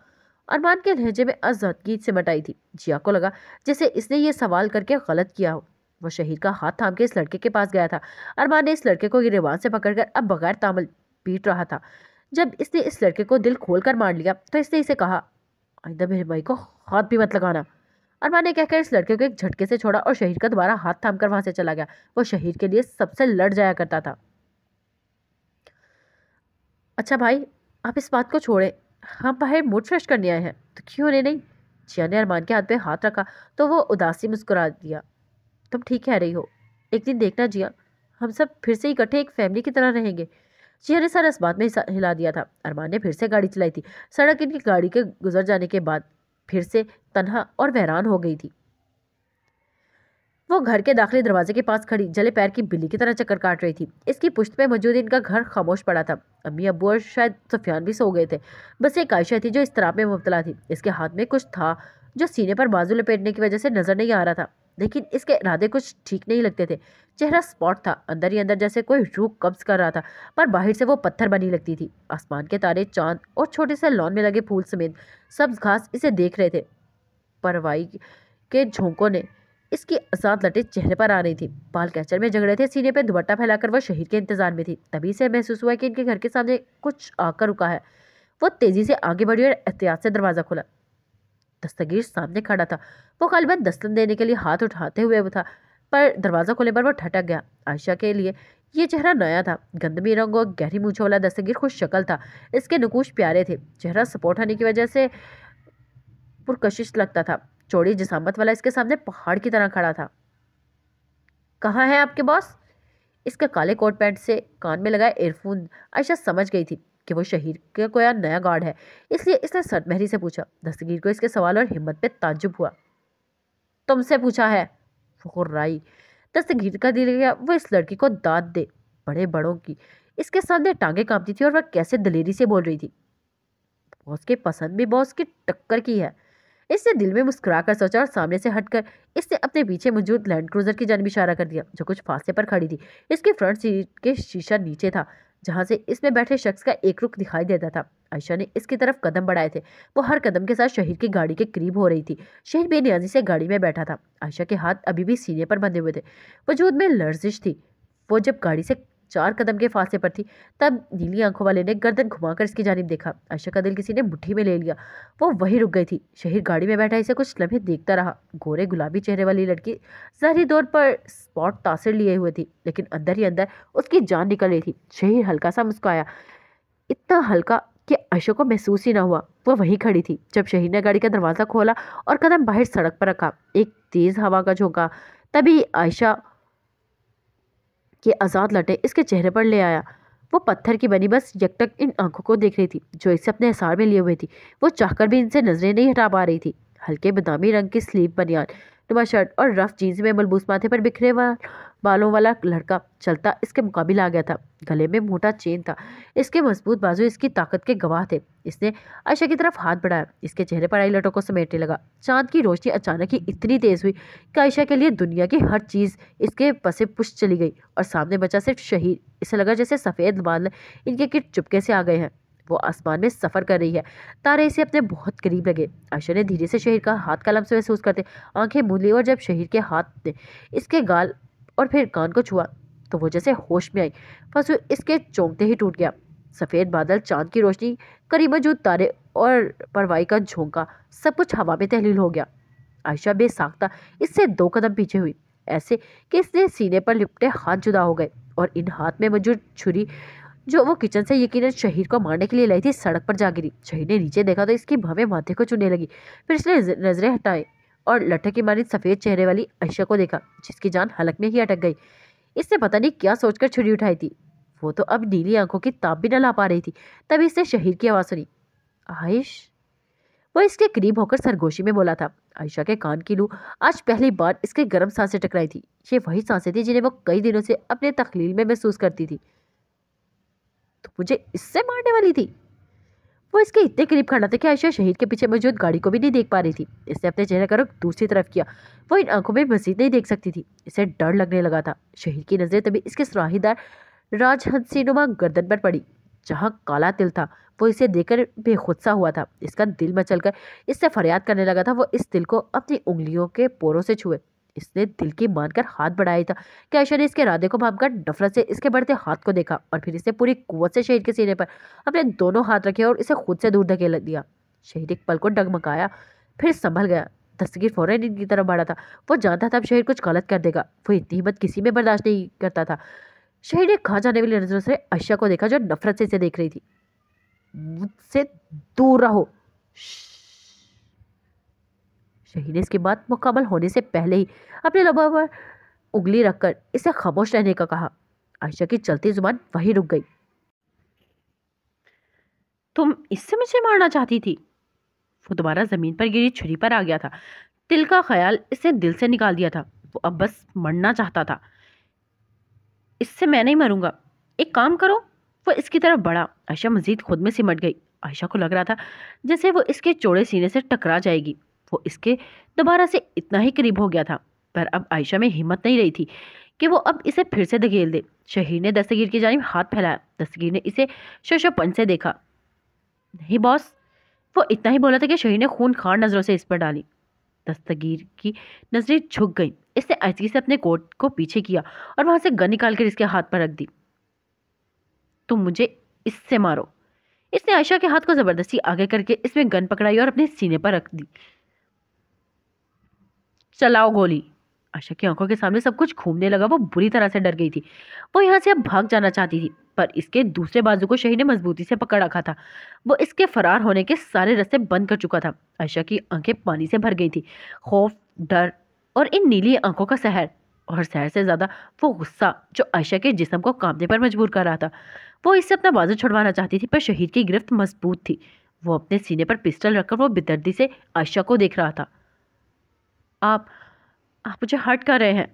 अरमान के लहजे में आज़ादगी से मटाई थी जिया को लगा जैसे इसने ये सवाल करके गलत किया हो वह शहीद का हाथ थाम के इस लड़के के पास गया था अरमान ने इस लड़के को रिवान से पकड़कर अब बगैर तामल पीट रहा था जब इसने इस लड़के को दिल खोल कर मार लिया तो इसने इसे कहा आइंदा मेरे भाई को हाथ भी मत लगाना अरमान ने कहकर इस लड़के को एक झटके से छोड़ा और शहीद का दोबारा हाथ थाम कर वहां से चला गया वो शहीद के लिए सबसे लड़ जाया करता था अच्छा भाई आप इस बात को छोड़ें हम बाहर मूड फ्रेश करने आए हैं तो क्यों नहीं जिया ने अरमान के हाथ पे हाथ रखा तो वो उदासी मुस्कुरा दिया तुम ठीक कह रही हो एक दिन देखना जिया हम सब फिर से इकट्ठे एक फैमिली की तरह रहेंगे जिया ने सारा आसमान में हिला दिया था अरमान ने फिर से गाड़ी चलाई थी सड़क इनकी गाड़ी के गुजर जाने के बाद फिर से तनहा और बहरान हो गई थी वो घर के दाखिले दरवाजे के पास खड़ी जले पैर की बिल्ली की तरह चक्कर काट रही थी इसकी पुश्त में मौजूद इनका घर खामोश पड़ा था अम्मी अबू और शायद सुफियान भी सो गए थे बस एक आयशा थी जो इस तरह में मुबतला थी इसके हाथ में कुछ था जो सीने पर बाजू लपेटने की वजह से नजर नहीं आ रहा था लेकिन इसके इरादे कुछ ठीक नहीं लगते थे चेहरा स्पॉट था अंदर ही अंदर जैसे कोई रूख कब्ज कर रहा था पर बाहर से वो पत्थर बनी लगती थी आसमान के तारे चांद और छोटे से लॉन में लगे फूल समेत सब्ज घास इसे देख रहे थे परवाई के झोंकों ने इसकी आसाद लटे चेहरे पर आ रही थी बाल कैचर में झगड़े थे सीने पर दुपट्टा फैलाकर वह शहीद के इंतजार में थी तभी से महसूस हुआ कि इनके घर के सामने कुछ आकर रुका है वो तेजी से आगे बढ़ी और एहतियात से दरवाज़ा खोला दस्तगीर सामने खड़ा था वो गालिबा दस्तन देने के लिए हाथ उठाते हुए था पर दरवाज़ा खोले पर वो ठटक गया आयशा के लिए ये चेहरा नया था गंदमी रंग और गहरी मूछों वाला दस्तगीर खुश शक्ल था इसके नकूश प्यारे थे चेहरा सपोर्ट होने की वजह से पुरकशिश लगता था चौड़ी जसामत वाला इसके सामने पहाड़ की तरह खड़ा था कहाँ है आपके बॉस इसके काले कोट पैंट से कान में लगाए एयरफोन आयशा समझ गई थी कि वो शहीद का कोई नया गार्ड है इसलिए इसने सनमहरी से पूछा दस्तगीर को इसके सवाल और हिम्मत पे ताजुब हुआ तुमसे पूछा है फुर्राई दस्तगीर का दिल गया वो इस लड़की को दाद दे बड़े बड़ों की इसके सामने टांगे कांपती थी और वह कैसे दलेरी से बोल रही थी बॉस के पसंद भी बॉस की टक्कर की है इसने दिल में मुस्कुरा कर सोचा और सामने से हटकर इसने अपने पीछे मौजूद लैंड क्रूजर की जानब इशारा कर दिया जो कुछ फासले पर खड़ी थी इसके फ्रंट सीट के शीशा नीचे था जहाँ से इसमें बैठे शख्स का एक रुख दिखाई देता था आयशा ने इसकी तरफ कदम बढ़ाए थे वो हर कदम के साथ शहीद की गाड़ी के करीब हो रही थी शहीद बेनियाजी से गाड़ी में बैठा था आयशा के हाथ अभी भी सीने पर बंधे हुए थे वजूद में लर्जिश थी वो जब गाड़ी से चार कदम के फासले पर थी तब नीली आंखों वाले ने गर्दन घुमाकर इसकी जानब देखा आयशा का दिल किसी ने मुट्ठी में ले लिया वो वहीं रुक गई थी शहीद गाड़ी में बैठा इसे कुछ लम्हे देखता रहा गोरे गुलाबी चेहरे वाली लड़की जहरी तौर पर स्पॉट तासर लिए हुए थी लेकिन अंदर ही अंदर उसकी जान निकल रही थी शहीद हल्का सा मुस्काया इतना हल्का कि अशोक को महसूस ही ना हुआ वह वहीं खड़ी थी जब शहीद ने गाड़ी का दरवाज़ा खोला और कदम बाहर सड़क पर रखा एक तेज़ हवा का झोंका तभी आयशा के आज़ाद लटे इसके चेहरे पर ले आया वो पत्थर की बनी बस यकटक इन आंखों को देख रही थी जो इसे अपने हिसार में लिए हुए थी वो चाहकर भी इनसे नजरें नहीं हटा पा रही थी हल्के बदामी रंग की स्लीव बनियान नुमा शर्ट और रफ जीन्स में मलबूस माथे पर बिखरे हुआ बालों वाला लड़का चलता इसके मुकाबले आ गया था गले में मोटा चेन था इसके मजबूत बाजू इसकी ताकत के गवाह थे इसने आयशा की तरफ हाथ बढ़ाया इसके चेहरे पर आई लटों को समेटने लगा चांद की रोशनी अचानक ही इतनी तेज हुई कि आयशा के लिए दुनिया की हर चीज़ इसके पसे पुश चली गई और सामने बचा सिर्फ शहीद इसे लगा जैसे सफ़ेद बाल इनके किट चुपके से आ गए हैं वो आसमान में सफ़र कर रही है तारे इसे अपने बहुत करीब लगे आयशा ने धीरे से शहीर का हाथ कलम से महसूस करते आंखें मूली और जब शहीर के हाथ ने इसके गाल और फिर कान को छुआ तो वो जैसे होश में आई बस इसके चौंकते ही टूट गया सफ़ेद बादल चांद की रोशनी करीब मौजूद तारे और परवाई का झोंका सब कुछ हवा में तहलील हो गया आयशा बेसाख्ता इससे दो कदम पीछे हुई ऐसे कि इसने सीने पर लिपटे हाथ जुदा हो गए और इन हाथ में मौजूद छुरी जो वो किचन से यकीन शहीद को मारने के लिए लाई थी सड़क पर जा गिरी शहीद ने नीचे देखा तो इसकी भवें माथे को चुने लगी फिर इसने नजरें हटाए और लट्ठे लठके मारी सफ़ेद चेहरे वाली आयशा को देखा जिसकी जान हलक में ही अटक गई इसने पता नहीं क्या सोचकर छुरी उठाई थी वो तो अब नीली आंखों की ताप भी न ला पा रही थी तभी इसने शहीर की आवाज़ सुनी आयश वो इसके करीब होकर सरगोशी में बोला था आयशा के कान की लू आज पहली बार इसके गर्म सांसें टकराई थी ये वही सांसें थी जिन्हें वो कई दिनों से अपने तखलील में महसूस करती थी तो मुझे इससे मारने वाली थी वो इसके इतने करीब खड़ा था कि आयशा शहीद के पीछे मौजूद गाड़ी को भी नहीं देख पा रही थी इसने अपने चेहरे का रुख दूसरी तरफ किया वो इन आंखों में मजीद नहीं देख सकती थी इसे डर लगने लगा था शहीद की नज़रें तभी इसके सराहीदार राजहंसी नुमा गर्दन पर पड़ी जहाँ काला तिल था वो इसे देखकर बेखुदसा हुआ था इसका दिल मचलकर इससे फरियाद करने लगा था वो इस तिल को अपनी उंगलियों के पोरों से छुए इसने दिल की मानकर हाथ बढ़ाया था कि ने इसके इरादे को भापकर नफरत से इसके बढ़ते हाथ को देखा और फिर इसने पूरी कुत से शहीद के सीने पर अपने दोनों हाथ रखे और इसे खुद से दूर धकेल दिया शहीद एक पल को डगमगाया फिर संभल गया दस्तगीर फौरन इनकी तरफ बढ़ा था वो जानता था अब शहीद कुछ गलत कर देगा वो इतनी हिम्मत किसी में बर्दाश्त नहीं करता था शहीद ने खा जाने वाली नजरों से अशिया को देखा जो नफरत से इसे देख रही थी मुझसे दूर रहो शहीद इसके बाद मुकम्मल होने से पहले ही अपने लबों पर उंगली रखकर इसे खामोश रहने का कहा आयशा की चलती जुबान वहीं रुक गई तुम इससे मुझे मारना चाहती थी वो दोबारा ज़मीन पर गिरी छुरी पर आ गया था तिल का ख्याल इसने दिल से निकाल दिया था वो अब बस मरना चाहता था इससे मैं नहीं मरूंगा एक काम करो वो इसकी तरफ बढ़ा आयशा मजीद खुद में सिमट गई आयशा को लग रहा था जैसे वो इसके चौड़े सीने से टकरा जाएगी वो इसके दोबारा से इतना ही करीब हो गया था पर अब आयशा में हिम्मत नहीं रही थी कि वो अब इसे फिर से धकेल दे शहीर ने दस्तगीर की जानब हाथ फैलाया दस्तगीर ने इसे शशोपन से देखा नहीं बॉस वो इतना ही बोला था कि शहीर ने खून खार नज़रों से इस पर डाली दस्तगीर की नज़रें झुक गईं इसने आइसगी से अपने कोट को पीछे किया और वहाँ से गन निकाल कर इसके हाथ पर रख दी तुम मुझे इससे मारो इसने आयशा के हाथ को ज़बरदस्ती आगे करके इसमें गन पकड़ाई और अपने सीने पर रख दी चलाओ गोली आशा की आंखों के सामने सब कुछ घूमने लगा वो बुरी तरह से डर गई थी वो यहाँ से अब भाग जाना चाहती थी पर इसके दूसरे बाजू को शही ने मजबूती से पकड़ रखा था वो इसके फरार होने के सारे रस्ते बंद कर चुका था आशा की आंखें पानी से भर गई थी खौफ डर और इन नीली आंखों का सहर और सहर से ज़्यादा वो गुस्सा जो आयशा के जिसम को कांपने पर मजबूर कर रहा था वो इससे अपना बाजू छुड़वाना चाहती थी पर शहीद की गिरफ्त मजबूत थी वो अपने सीने पर पिस्टल रखकर वो बेदर्दी से आयशा को देख रहा था आप आप मुझे हर्ट कर रहे हैं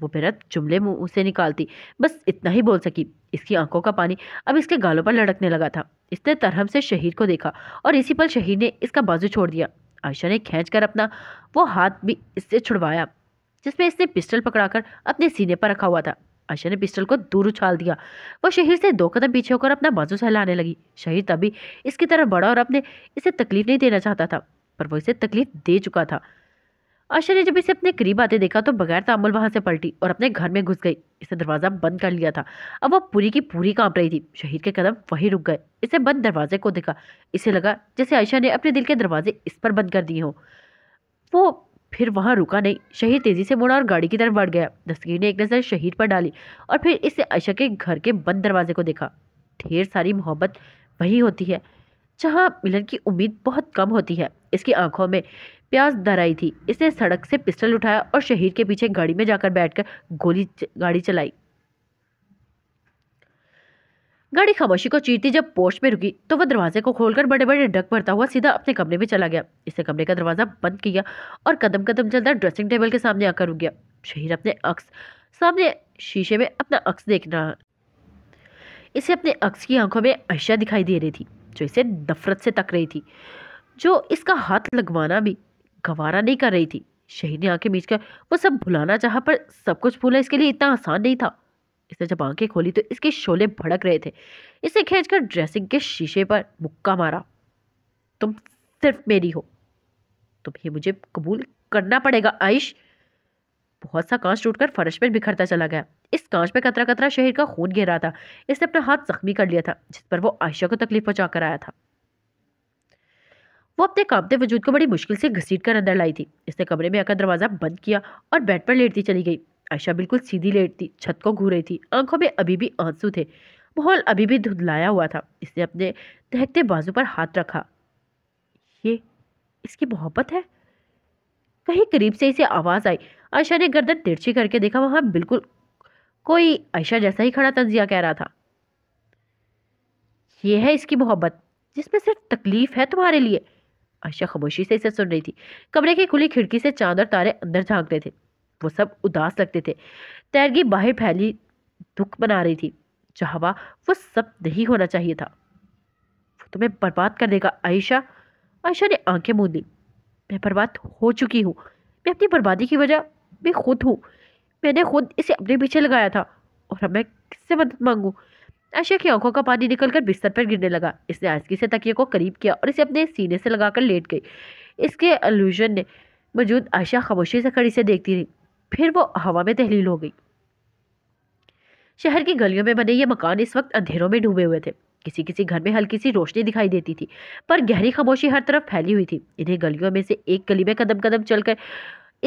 वो बेरत जुमले मुंह से निकालती बस इतना ही बोल सकी इसकी आंखों का पानी अब इसके गालों पर लड़कने लगा था इसने तरहम से शहीद को देखा और इसी पल शहीर ने इसका बाजू छोड़ दिया आयशा ने खींच कर अपना वो हाथ भी इससे छुड़वाया जिसमें इसने पिस्टल पकड़ाकर अपने सीने पर रखा हुआ था आयशा ने पिस्टल को दूर उछाल दिया वह शहीर से दो कदम पीछे होकर अपना बाजू सहलाने लगी शहीर तभी इसकी तरफ बढ़ा और अपने इसे तकलीफ नहीं देना चाहता था पर वो इसे तकलीफ दे चुका था आशा ने जब इसे अपने करीब आते देखा तो बगैर तामुल वहाँ से पलटी और अपने घर में घुस गई इसने दरवाज़ा बंद कर लिया था अब वो पूरी की पूरी कांप रही थी शहीद के कदम वहीं रुक गए इसे बंद दरवाजे को देखा इसे लगा जैसे आयशा ने अपने दिल के दरवाजे इस पर बंद कर दिए हों वो फिर वहाँ रुका नहीं शहीद तेज़ी से मुड़ा और गाड़ी की तरफ बढ़ गया दस्तगीर ने एक नज़र शहीद पर डाली और फिर इसे आयशा के घर के बंद दरवाजे को देखा ढेर सारी मोहब्बत वही होती है जहाँ मिलन की उम्मीद बहुत कम होती है इसकी आंखों में प्यास धराई थी इसने सड़क से पिस्टल उठाया और शहीद के पीछे गाड़ी में जाकर बैठकर गोली गाड़ी चलाई गाड़ी खामोशी को चीरती जब पोस्ट में रुकी तो वह दरवाजे को खोलकर बड़े बड़े डक भरता हुआ सीधा अपने कमरे में चला गया इसने कमरे का दरवाजा बंद किया और कदम कदम चलता ड्रेसिंग टेबल के सामने आकर रुक गया शहीद अपने अक्स सामने शीशे में अपना अक्स देख रहा इसे अपने अक्स की आंखों में अशिया दिखाई दे रही थी जो इसे नफरत से तक रही थी जो इसका हाथ लगवाना भी गवारा नहीं कर रही थी शहीद ने आंखें बीच कर वो सब भुलाना चाहा पर सब कुछ भूला इसके लिए इतना आसान नहीं था इसने जब आंखें खोली तो इसके शोले भड़क रहे थे इसे खींचकर ड्रेसिंग के शीशे पर मुक्का मारा तुम सिर्फ मेरी हो तुम्हें मुझे कबूल करना पड़ेगा आयश बहुत सा कांच टूटकर फर्श पर बिखरता चला गया इस कांच पर कतरा कतरा शहर का खून गिर रहा था इसने अपना हाथ जख्मी कर लिया था जिस पर वो आयशा को तकलीफ पहुंचा कर आया था वो अपने कांपते वजूद को बड़ी मुश्किल से घसीट कर अंदर लाई थी इसने कमरे में आकर दरवाज़ा बंद किया और बेड पर लेटती चली गई आयशा बिल्कुल सीधी लेटती छत को घू रही थी आंखों में अभी भी आंसू थे माहौल अभी भी धुंधलाया हुआ था इसने अपने दहकते बाजू पर हाथ रखा ये इसकी मोहब्बत है कहीं करीब से इसे आवाज़ आई आयशा ने गर्दन तिरछी करके देखा वहाँ बिल्कुल कोई आयशा जैसा ही खड़ा तंजिया कह रहा था यह है इसकी मोहब्बत जिसमें सिर्फ तकलीफ है तुम्हारे लिए आशा खामोशी से इसे सुन रही थी कमरे की खुली खिड़की से चांद और तारे अंदर झांकते थे वो सब उदास लगते थे तैरगी बाहर फैली दुख बना रही थी चाहवा वो सब नहीं होना चाहिए था वो तुम्हें बर्बाद कर देगा आयशा आयशा ने आंखें मूंद ली मैं बर्बाद हो चुकी हूँ मैं अपनी बर्बादी की वजह मैं खुद हूँ मैंने खुद इसे अपने पीछे लगाया था और अब मैं किससे मदद मांगूँ आशिया की आंखों का पानी निकलकर बिस्तर पर गिरने लगा इसने आजकी से तकिए को करीब किया और इसे अपने सीने से लगाकर लेट गई इसके अलूजन ने मौजूद आशिया खामोशी से खड़ी से देखती रही फिर वो हवा में तहलील हो गई शहर की गलियों में बने ये मकान इस वक्त अंधेरों में डूबे हुए थे किसी किसी घर में हल्की सी रोशनी दिखाई देती थी पर गहरी खामोशी हर तरफ फैली हुई थी इन्हें गलियों में से एक गली में कदम कदम चलकर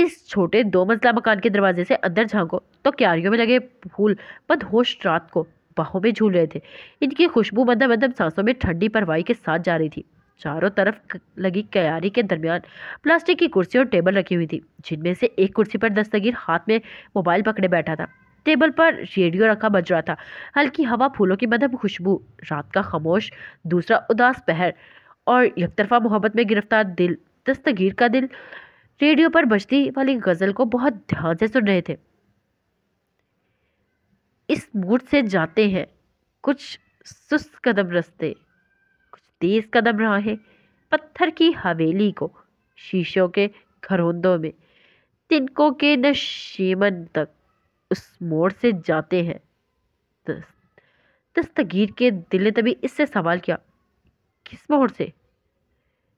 इस छोटे दो मंजिला मकान के दरवाजे से अंदर झांको तो क्यारियों में लगे फूल बदहोश रात को बाहों में झूल रहे थे इनकी खुशबू मदम मदम सांसों में ठंडी परवाही के साथ जा रही थी चारों तरफ लगी क्यारी के दरमियान प्लास्टिक की कुर्सी और टेबल रखी हुई थी जिनमें से एक कुर्सी पर दस्तगीर हाथ में मोबाइल पकड़े बैठा था टेबल पर रेडियो रखा बज रहा था हल्की हवा फूलों की मदम खुशबू रात का खामोश दूसरा उदास पहर और यकतरफा मोहब्बत में गिरफ्तार दिल दस्तगीर का दिल रेडियो पर बजती वाली गज़ल को बहुत ध्यान से सुन रहे थे इस मूड से जाते हैं कुछ सुस्त कदम रस्ते कुछ तेज़ कदम राहें पत्थर की हवेली को शीशों के घरोंदों में तिनकों के नशीमन तक उस मोड़ से जाते हैं दस्तगीर के दिल ने तभी इससे सवाल किया किस मोड़ से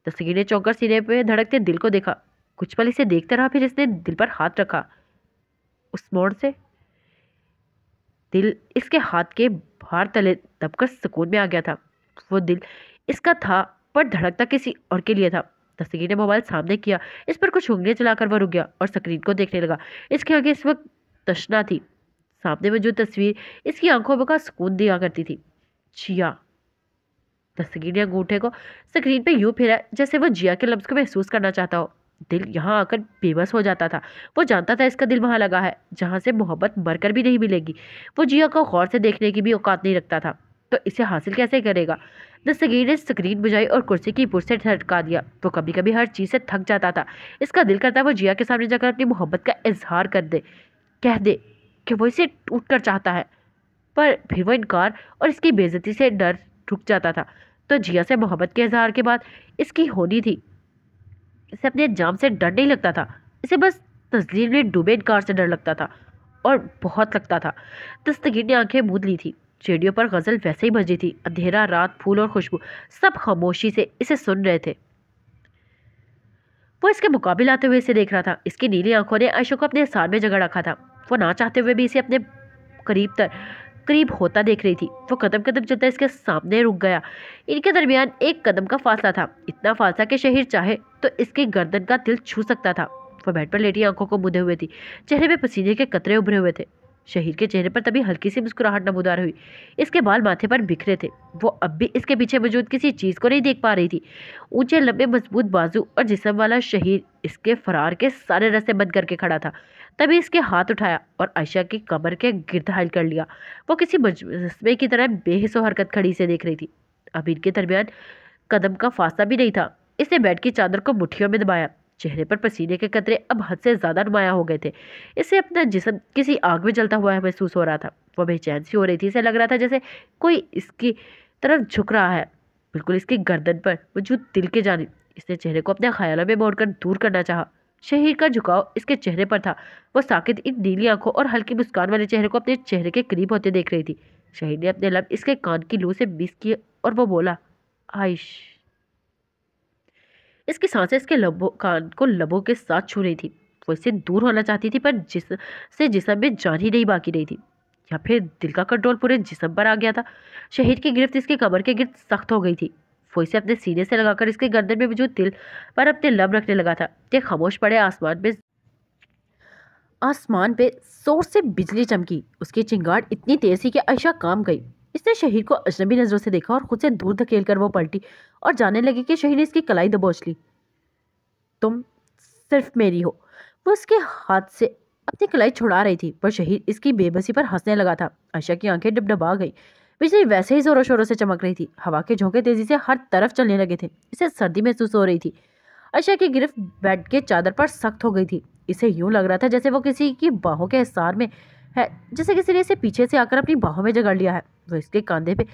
दस्तगीर ने चौंकर सीने पर धड़कते दिल को देखा कुछ पल इसे देखता रहा फिर इसने दिल पर हाथ रखा उस मोड़ से दिल इसके हाथ के भार तले दबकर सुकून में आ गया था वो दिल इसका था पर धड़कता किसी और के लिए था दस्तगीर ने मोबाइल सामने किया इस पर कुछ उंगलियां चलाकर वह रुक गया और स्क्रीन को देखने लगा इसके आगे इस वक्त तशना थी सामने में जो तस्वीर इसकी आंखों का सुकून दिया करती थी जिया दस्तगीर ने अंगूठे को स्क्रीन पर यूँ फेरा जैसे वह जिया के लफ्ज़ को महसूस करना चाहता हो दिल यहाँ आकर बेबस हो जाता था वो जानता था इसका दिल वहाँ लगा है जहाँ से मोहब्बत मरकर भी नहीं मिलेगी वो जिया को गौर से देखने की भी औकात नहीं रखता था तो इसे हासिल कैसे करेगा दस्तगीर ने स्क्रीन बुझाई और कुर्सी की पुर से ठटका दिया वो कभी कभी हर चीज़ से थक जाता था इसका दिल करता वो जिया के सामने जाकर अपनी मोहब्बत का इजहार कर दे कह दे कि वो इसे टूट कर चाहता है पर फिर वो इनकार और इसकी बेजती से डर रुक जाता था तो जिया से मोहब्बत के इजहार के बाद इसकी होनी थी इसे अपने जाम से डर नहीं लगता था इसे बस तस्लीर में डूबे इनकार से डर लगता था और बहुत लगता था दस्तगीर ने आंखें मूंद ली थी रेडियो पर गज़ल वैसे ही बजी थी अंधेरा रात फूल और खुशबू सब खामोशी से इसे सुन रहे थे वो इसके मुकाबले आते हुए इसे देख रहा था इसकी नीली आंखों ने आयशा को अपने साथ में जगह रखा था वो ना चाहते हुए भी इसे अपने करीब तर करीब होता देख रही थी वो कदम कदम चलता इसके सामने रुक गया इनके दरमियान एक कदम का फासला था इतना फासला कि शहीर चाहे तो इसके गर्दन का दिल छू सकता था वो बेड पर लेटी आंखों को बुधे हुए थी चेहरे में पसीने के कतरे उभरे हुए थे शहीर के चेहरे पर तभी हल्की सी मुस्कुराहट नमोदार हुई इसके बाल माथे पर बिखरे थे वो अब भी इसके पीछे मौजूद किसी चीज़ को नहीं देख पा रही थी ऊंचे लंबे मजबूत बाजू और जिसम वाला शहीर इसके फरार के सारे रस्ते बंद करके खड़ा था तभी इसके हाथ उठाया और आयशा की कमर के गिरद हाइल कर लिया वो किसी मजबे की तरह बेहिसो हरकत खड़ी से देख रही थी अब इनके दरमियान कदम का फासला भी नहीं था इसने बेड की चादर को मुठियों में दबाया चेहरे पर पसीने के कतरे अब हद से ज़्यादा नुमाया हो गए थे इससे अपना जिसम किसी आग में जलता हुआ महसूस हो रहा था वह बेचैन सी हो रही थी इसे लग रहा था जैसे कोई इसकी तरफ झुक रहा है बिल्कुल इसकी गर्दन पर वजूद दिल के जाने इसने चेहरे को अपने ख्यालों में मोड़कर दूर करना चाहा शहीर का झुकाव इसके चेहरे पर था वह साकेत इन नीली आंखों और हल्की मुस्कान वाले चेहरे को अपने चेहरे के करीब होते देख रही थी शहीर ने अपने लब इसके कान की लू से बीस किए और वो बोला आयश इसकी सांसें इसके लबो कान को लबों के साथ छू रही थी वो इससे दूर होना चाहती थी पर जिस से जिसम में जान ही नहीं बाकी रही थी या फिर दिल का कंट्रोल पूरे जिसम पर आ गया था शहीद की गिरफ्त इसके कमर के गिरफ्त सख्त हो गई थी फोई से अपने सीने से लगाकर इसके गर्दन में मौजूद दिल पर अपने लब रखने लगा था ये खामोश पड़े आसमान में आसमान पे शोर से बिजली चमकी उसकी चिंगाड़ इतनी तेज थी कि आयशा काम गई इसने शहीद को अजनबी नज़रों से देखा और खुद से दूर धकेल कर वो पलटी और जाने लगी कि शहीद ने इसकी कलाई दबोच ली तुम सिर्फ मेरी हो वो उसके हाथ से अपनी कलाई छुड़ा रही थी पर शहीद इसकी बेबसी पर हंसने लगा था आयशा की आंखें डबडबा गई बिजली वैसे ही जोरों शोरों से चमक रही थी हवा के झोंके तेजी से हर तरफ चलने लगे थे इसे सर्दी महसूस हो रही थी अशा की गिरफ्त बेड के चादर पर सख्त हो गई थी इसे यूं लग रहा था जैसे वो किसी की बाहों के हिसार में है जैसे किसी ने इसे पीछे से आकर अपनी बाहों में जगड़ लिया है वो इसके कंधे पे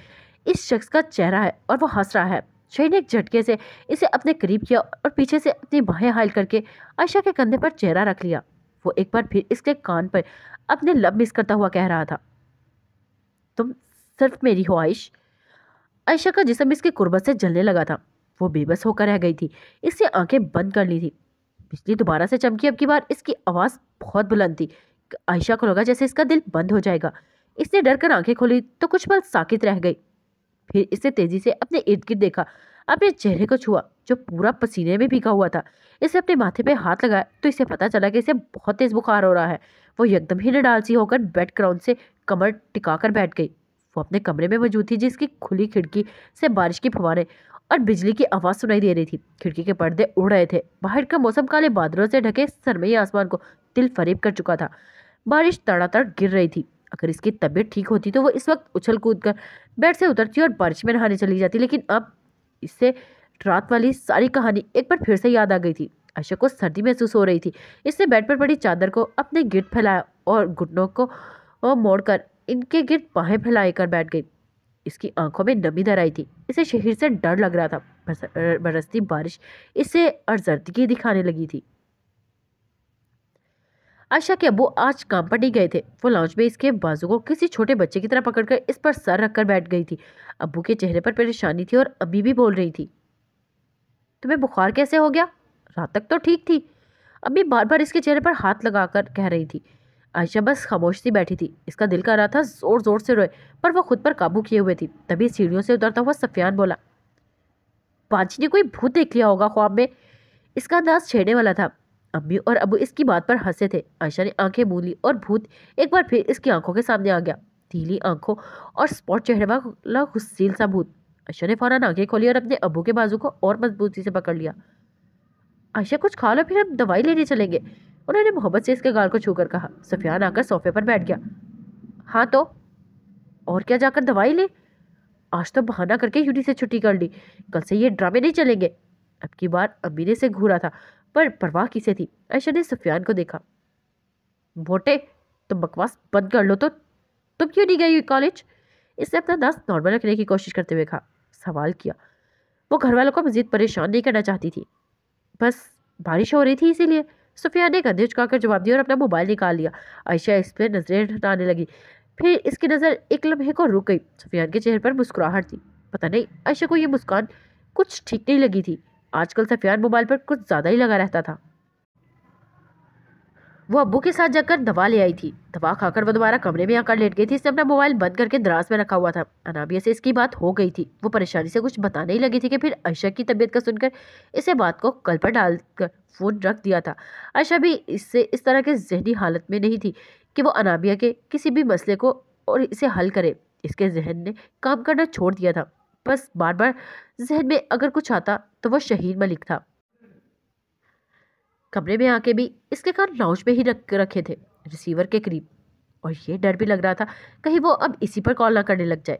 इस शख्स का चेहरा है और वो हंस रहा है शहीद ने एक झटके से इसे अपने करीब किया और पीछे से अपनी बाहें हाइल करके आयशा के कंधे पर चेहरा रख लिया वो एक बार फिर इसके कान पर अपने लब मिस करता हुआ कह रहा था तुम सिर्फ मेरी ख्वाहिश आयशा का जिसम इसके कुर्बत से जलने लगा था वो बेबस होकर रह गई थी इसने आंखें बंद कर ली थी बिजली दोबारा से चमकी अब की बार इसकी आवाज़ बहुत बुलंद थी आयशा को लगा जैसे इसका दिल बंद हो जाएगा इसने डर कर आँखें खोली तो कुछ पल साकित रह गई फिर इसने तेज़ी से अपने इर्द गिर्द देखा अपने चेहरे को छुआ जो पूरा पसीने में भीगा हुआ था इसे अपने माथे पे हाथ लगाया तो इसे पता चला कि इसे बहुत तेज़ बुखार हो रहा है वो एकदम ही निडालसी होकर बेड क्राउन से कमर टिका कर बैठ गई वो अपने कमरे में मौजूद थी जिसकी खुली खिड़की से बारिश की फवारे और बिजली की आवाज़ सुनाई दे रही थी खिड़की के पर्दे उड़ रहे थे बाहर का मौसम काले बादलों से ढके सरमई आसमान को दिल फरीब कर चुका था बारिश तड़ातड़ गिर रही थी अगर इसकी तबीयत ठीक होती तो वो इस वक्त उछल कूद कर बेड से उतरती और बारिश में नहाने चली जाती लेकिन अब इससे रात वाली सारी कहानी एक बार फिर से याद आ गई थी आशा को सर्दी महसूस हो रही थी इसने बेड पर पड़ी चादर को अपने गिट फैलाया और घुटनों को मोड़कर इनके गिर बाहें फैलाए कर बैठ गई इसकी आंखों में नमी दर आई थी इसे शहर से डर लग रहा था बरसती बारिश इसे अर्जर्दगी दिखाने लगी थी आशा के अबू आज काम पर नहीं गए थे वो लॉन्च में इसके बाजू को किसी छोटे बच्चे की तरह पकड़कर इस पर सर रखकर बैठ गई थी अबू के चेहरे पर परेशानी थी और अभी भी बोल रही थी तुम्हें बुखार कैसे हो गया रात तक तो ठीक थी अभी बार बार इसके चेहरे पर हाथ लगाकर कह रही थी आयशा बस खामोश सी बैठी थी इसका दिल कर रहा था ज़ोर ज़ोर से रोए पर वह खुद पर काबू किए हुए थी तभी सीढ़ियों से उतरता हुआ सफियान बोला पांची ने कोई भूत देख लिया होगा ख्वाब में इसका अंदाज छेड़ने वाला था अम्मी और अबू इसकी बात पर हंसे थे आयशा ने आंखें ली और भूत एक बार फिर इसकी आंखों के सामने आ गया तीली आंखों और स्पॉट चेहरे वाला गुस्सील सा भूत आयशा ने फौरन आंखें खोली और अपने अबू के बाजू को और मजबूती से पकड़ लिया आयशा कुछ खा लो फिर हम दवाई लेने चलेंगे उन्होंने मोहब्बत से इसके गाल को छूकर कहा सुफियान आकर सोफे पर बैठ गया हाँ तो और क्या जाकर दवाई ले आज तो बहाना करके यूटी से छुट्टी कर ली कल से ये ड्रामे नहीं चलेंगे अब की बार अमीने से घूरा था पर परवाह किसे थी ऐशा ने सुफियान को देखा मोटे तुम बकवास बंद कर लो तो तुम क्यों नहीं गई कॉलेज इसने अपना दास नॉर्मल रखने की कोशिश करते हुए कहा सवाल किया वो घर वालों को मज़ीद परेशान नहीं करना चाहती थी बस बारिश हो रही थी इसीलिए सफिया ने गंदे चुकाकर जवाब दिया और अपना मोबाइल निकाल लिया आयशा इस पर नजरें हटाने लगी फिर इसकी नज़र एक लम्हे को रुक गई सफियान के चेहरे पर मुस्कुराहट थी पता नहीं आयशा को ये मुस्कान कुछ ठीक नहीं लगी थी आजकल सफियान मोबाइल पर कुछ ज़्यादा ही लगा रहता था वो अबू के साथ जाकर दवा ले आई थी दवा खाकर वो दोबारा कमरे में आकर लेट गई थी इसने अपना मोबाइल बंद करके दराज में रखा हुआ था अनाबिया से इसकी बात हो गई थी वो परेशानी से कुछ बताने ही लगी थी कि फिर आयशा की तबीयत का सुनकर इसे बात को कल पर डालकर फ़ोन रख दिया था आयशा भी इससे इस तरह के जहनी हालत में नहीं थी कि वो अनाबिया के किसी भी मसले को और इसे हल करे इसके जहन ने काम करना छोड़ दिया था बस बार बार जहन में अगर कुछ आता तो वह शहीद मलिक था कमरे में आके भी इसके कान लाउंज में ही रख रखे थे रिसीवर के करीब और ये डर भी लग रहा था कहीं वो अब इसी पर कॉल ना करने लग जाए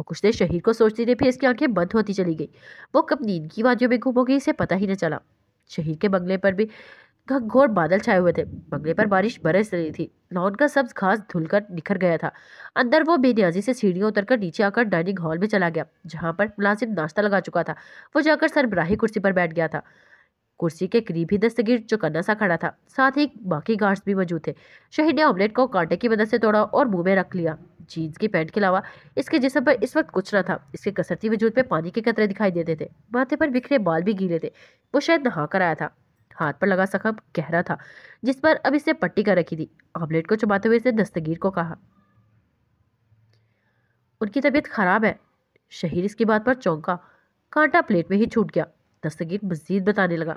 वो कुछ देर शहीद को सोचती रही फिर इसकी आंखें बंद होती चली गई वो कब नींद की वादियों में घूमोगी हो गई इसे पता ही न चला शहीद के बंगले पर भी घोर बादल छाए हुए थे बंगले पर बारिश बरस रही थी लॉन का सब्ज घास धुलकर निखर गया था अंदर वो बेनियाजी से सीढ़ियाँ उतरकर नीचे आकर डाइनिंग हॉल में चला गया जहाँ पर मुलाजिम नाश्ता लगा चुका था वो जाकर सरबराही कुर्सी पर बैठ गया था कुर्सी के करीब ही दस्तगीर जो सा खड़ा था साथ ही बाकी गार्ड्स भी मौजूद थे शहीद ने ऑमलेट को कांटे की मदद से तोड़ा और मुंह में रख लिया जीन्स की पैंट के अलावा इसके जिसम पर इस वक्त कुछ न था इसके कसरती वजूद पर पानी के कतरे दिखाई देते थे माथे पर बिखरे बाल भी गीले थे वो शायद नहा कर आया था हाथ पर लगा सखम गहरा था जिस पर अब इसने पट्टी कर रखी थी ऑमलेट को चुबाते हुए इसने दस्तगीर को कहा उनकी तबीयत खराब है शहीद इसकी बात पर चौंका कांटा प्लेट में ही छूट गया दस्तगीर मजीद बताने लगा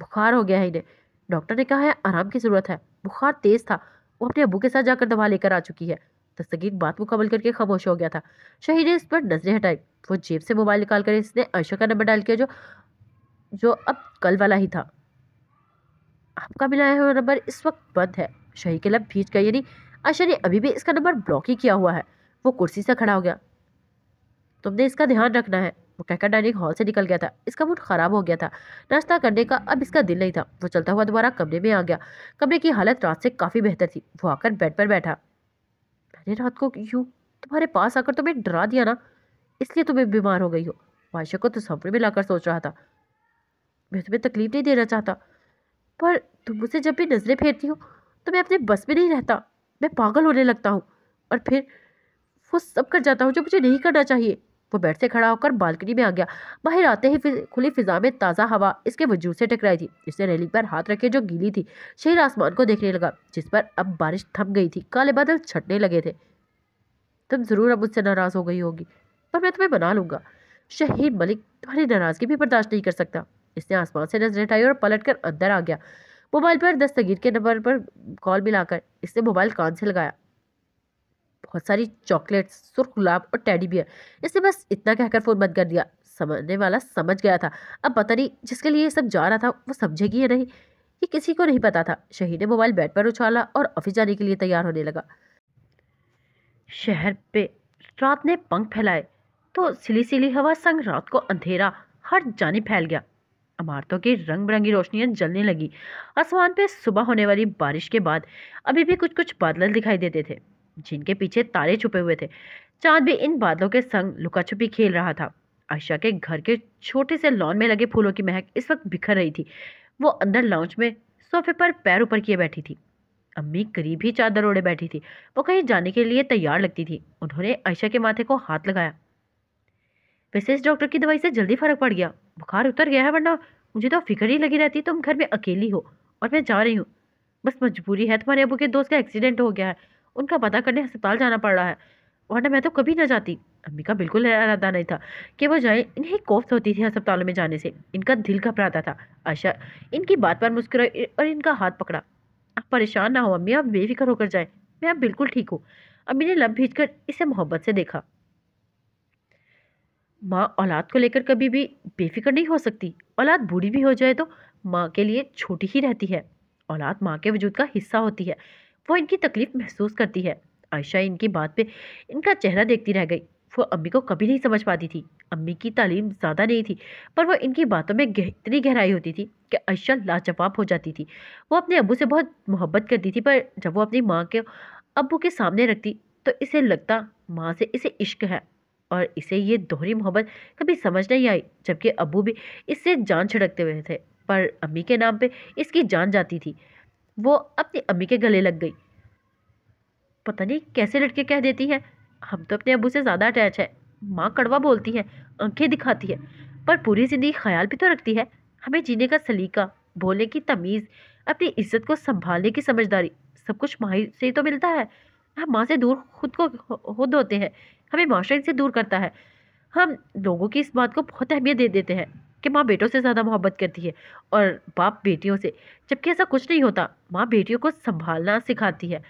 बुखार हो गया है इन्हें डॉक्टर ने कहा है आराम की ज़रूरत है बुखार तेज़ था वो अपने अबू के साथ जाकर दवा लेकर आ चुकी है दस्तगीर बात मुकम्मल करके खामोश हो गया था शहीद ने इस पर नजरें हटाई वो जेब से मोबाइल निकाल कर इसने आयशा का नंबर डाल किया जो जो अब कल वाला ही था आपका मिलाया हुआ नंबर इस वक्त बंद है शही के लब भीज गए यानी आयशा ने अभी भी इसका नंबर ब्लॉक ही किया हुआ है वो कुर्सी से खड़ा हो गया तुमने इसका ध्यान रखना है वो कहकर डाइनिंग हॉल से निकल गया था इसका मूड खराब हो गया था नाश्ता करने का अब इसका दिल नहीं था वो चलता हुआ दोबारा कमरे में आ गया कमरे की हालत रात से काफ़ी बेहतर थी वो आकर बेड पर बैठा मैंने रात को यूँ तुम्हारे पास आकर तुम्हें डरा दिया ना इसलिए तुम्हें बीमार हो गई हो बादशाह को तो सफर में लाकर सोच रहा था मैं तुम्हें तकलीफ नहीं देना चाहता पर तुम मुझसे जब भी नज़रें फेरती हो तो मैं अपने बस में नहीं रहता मैं पागल होने लगता हूँ और फिर वो सब कर जाता हूँ जो मुझे नहीं करना चाहिए वो बेड से खड़ा होकर बालकनी में आ गया बाहर आते ही खुली फिजा में ताज़ा हवा इसके वजूद से टकराई थी इसने रेलिंग पर हाथ रखे जो गीली थी शेर आसमान को देखने लगा जिस पर अब बारिश थम गई थी काले बादल छटने लगे थे तुम ज़रूर अब मुझसे नाराज़ हो गई होगी पर मैं तुम्हें बना लूंगा शहीद मलिक तुम्हारी नाराज़गी भी बर्दाश्त नहीं कर सकता इसने आसमान से नजर हटाई और पलट कर अंदर आ गया मोबाइल पर दस्तगीर के नंबर पर कॉल मिलाकर इसने मोबाइल कान से लगाया बहुत सारी चॉकलेट्स सुर्ख गुलाब और टेडी बियर इसने बस इतना कहकर फ़ोन बंद कर दिया समझने वाला समझ गया था अब पता नहीं जिसके लिए ये सब जा रहा था वो समझेगी या नहीं ये किसी को नहीं पता था शहीद ने मोबाइल बेड पर उछाला और ऑफिस जाने के लिए तैयार होने लगा शहर पे रात ने पंख फैलाए तो सिली सिली हवा संग रात को अंधेरा हर जाने फैल गया इमारतों की रंग बिरंगी रोशनियां जलने लगी आसमान पे सुबह होने वाली बारिश के बाद अभी भी कुछ कुछ बादल दिखाई देते थे जिनके पीछे तारे छुपे हुए थे चांद भी इन बादलों के संग छुपी खेल रहा था आयशा के घर के छोटे से लॉन में लगे फूलों की महक इस वक्त बिखर रही थी वो अंदर लाउंज में सोफे पर पैर ऊपर किए बैठी थी अम्मी करीब ही चादर ओढ़े बैठी थी वो कहीं जाने के लिए तैयार लगती थी उन्होंने आयशा के माथे को हाथ लगाया वैसे इस डॉक्टर की दवाई से जल्दी फर्क पड़ गया बुखार उतर गया है वरना मुझे तो फिक्र ही लगी रहती तुम घर में अकेली हो और मैं जा रही हूँ बस मजबूरी है तुम्हारे अबू के दोस्त का एक्सीडेंट हो गया है उनका पता करने अस्पताल जाना पड़ रहा है वरना मैं तो कभी ना जाती अम्मी का बिल्कुल इरादा नहीं था कि वो जाए इन्हें कोफ्त होती थी अस्पतालों में जाने से इनका दिल घबराता था आशा अच्छा, इनकी बात पर मुस्कुराई और इनका हाथ पकड़ा आप परेशान ना हो अम्मी आप बेफिक्र होकर जाए मैं अब बिल्कुल ठीक हूँ अम्मी ने लब भीज कर इसे मोहब्बत से देखा माँ औलाद को लेकर कभी भी बेफिक्र नहीं हो सकती औलाद बूढ़ी भी हो जाए तो माँ के लिए छोटी ही रहती है औलाद माँ के वजूद का हिस्सा होती है वो इनकी तकलीफ महसूस करती है आयशा इनकी बात पे इनका चेहरा देखती रह गई वो अम्मी को कभी नहीं समझ पाती थी अम्मी की तालीम ज़्यादा नहीं थी पर वो इनकी बातों में गह, इतनी गहराई होती थी कि आयशा लाजवाब हो जाती थी वो अपने अबू से बहुत मोहब्बत करती थी पर जब वो अपनी माँ के अबू के सामने रखती तो इसे लगता माँ से इसे इश्क है और इसे ये दोहरी मोहब्बत कभी समझ नहीं आई जबकि अबू भी इससे जान छिड़कते हुए थे पर अम्मी के नाम पे इसकी जान जाती थी वो अपनी अम्मी के गले लग गई पता नहीं कैसे लड़के कह देती है हम तो अपने अबू से ज़्यादा अटैच है माँ कड़वा बोलती है आंखें दिखाती है पर पूरी ज़िंदगी ख्याल भी तो रखती है हमें जीने का सलीका बोलने की तमीज़ अपनी इज्जत को संभालने की समझदारी सब कुछ माँ से ही तो मिलता है हम माँ से दूर खुद को खुद होते हैं हमें माशरे से दूर करता है हम लोगों की इस बात को बहुत अहमियत दे देते हैं कि माँ बेटों से ज़्यादा मोहब्बत करती है और बाप बेटियों से जबकि ऐसा कुछ नहीं होता माँ बेटियों को संभालना सिखाती है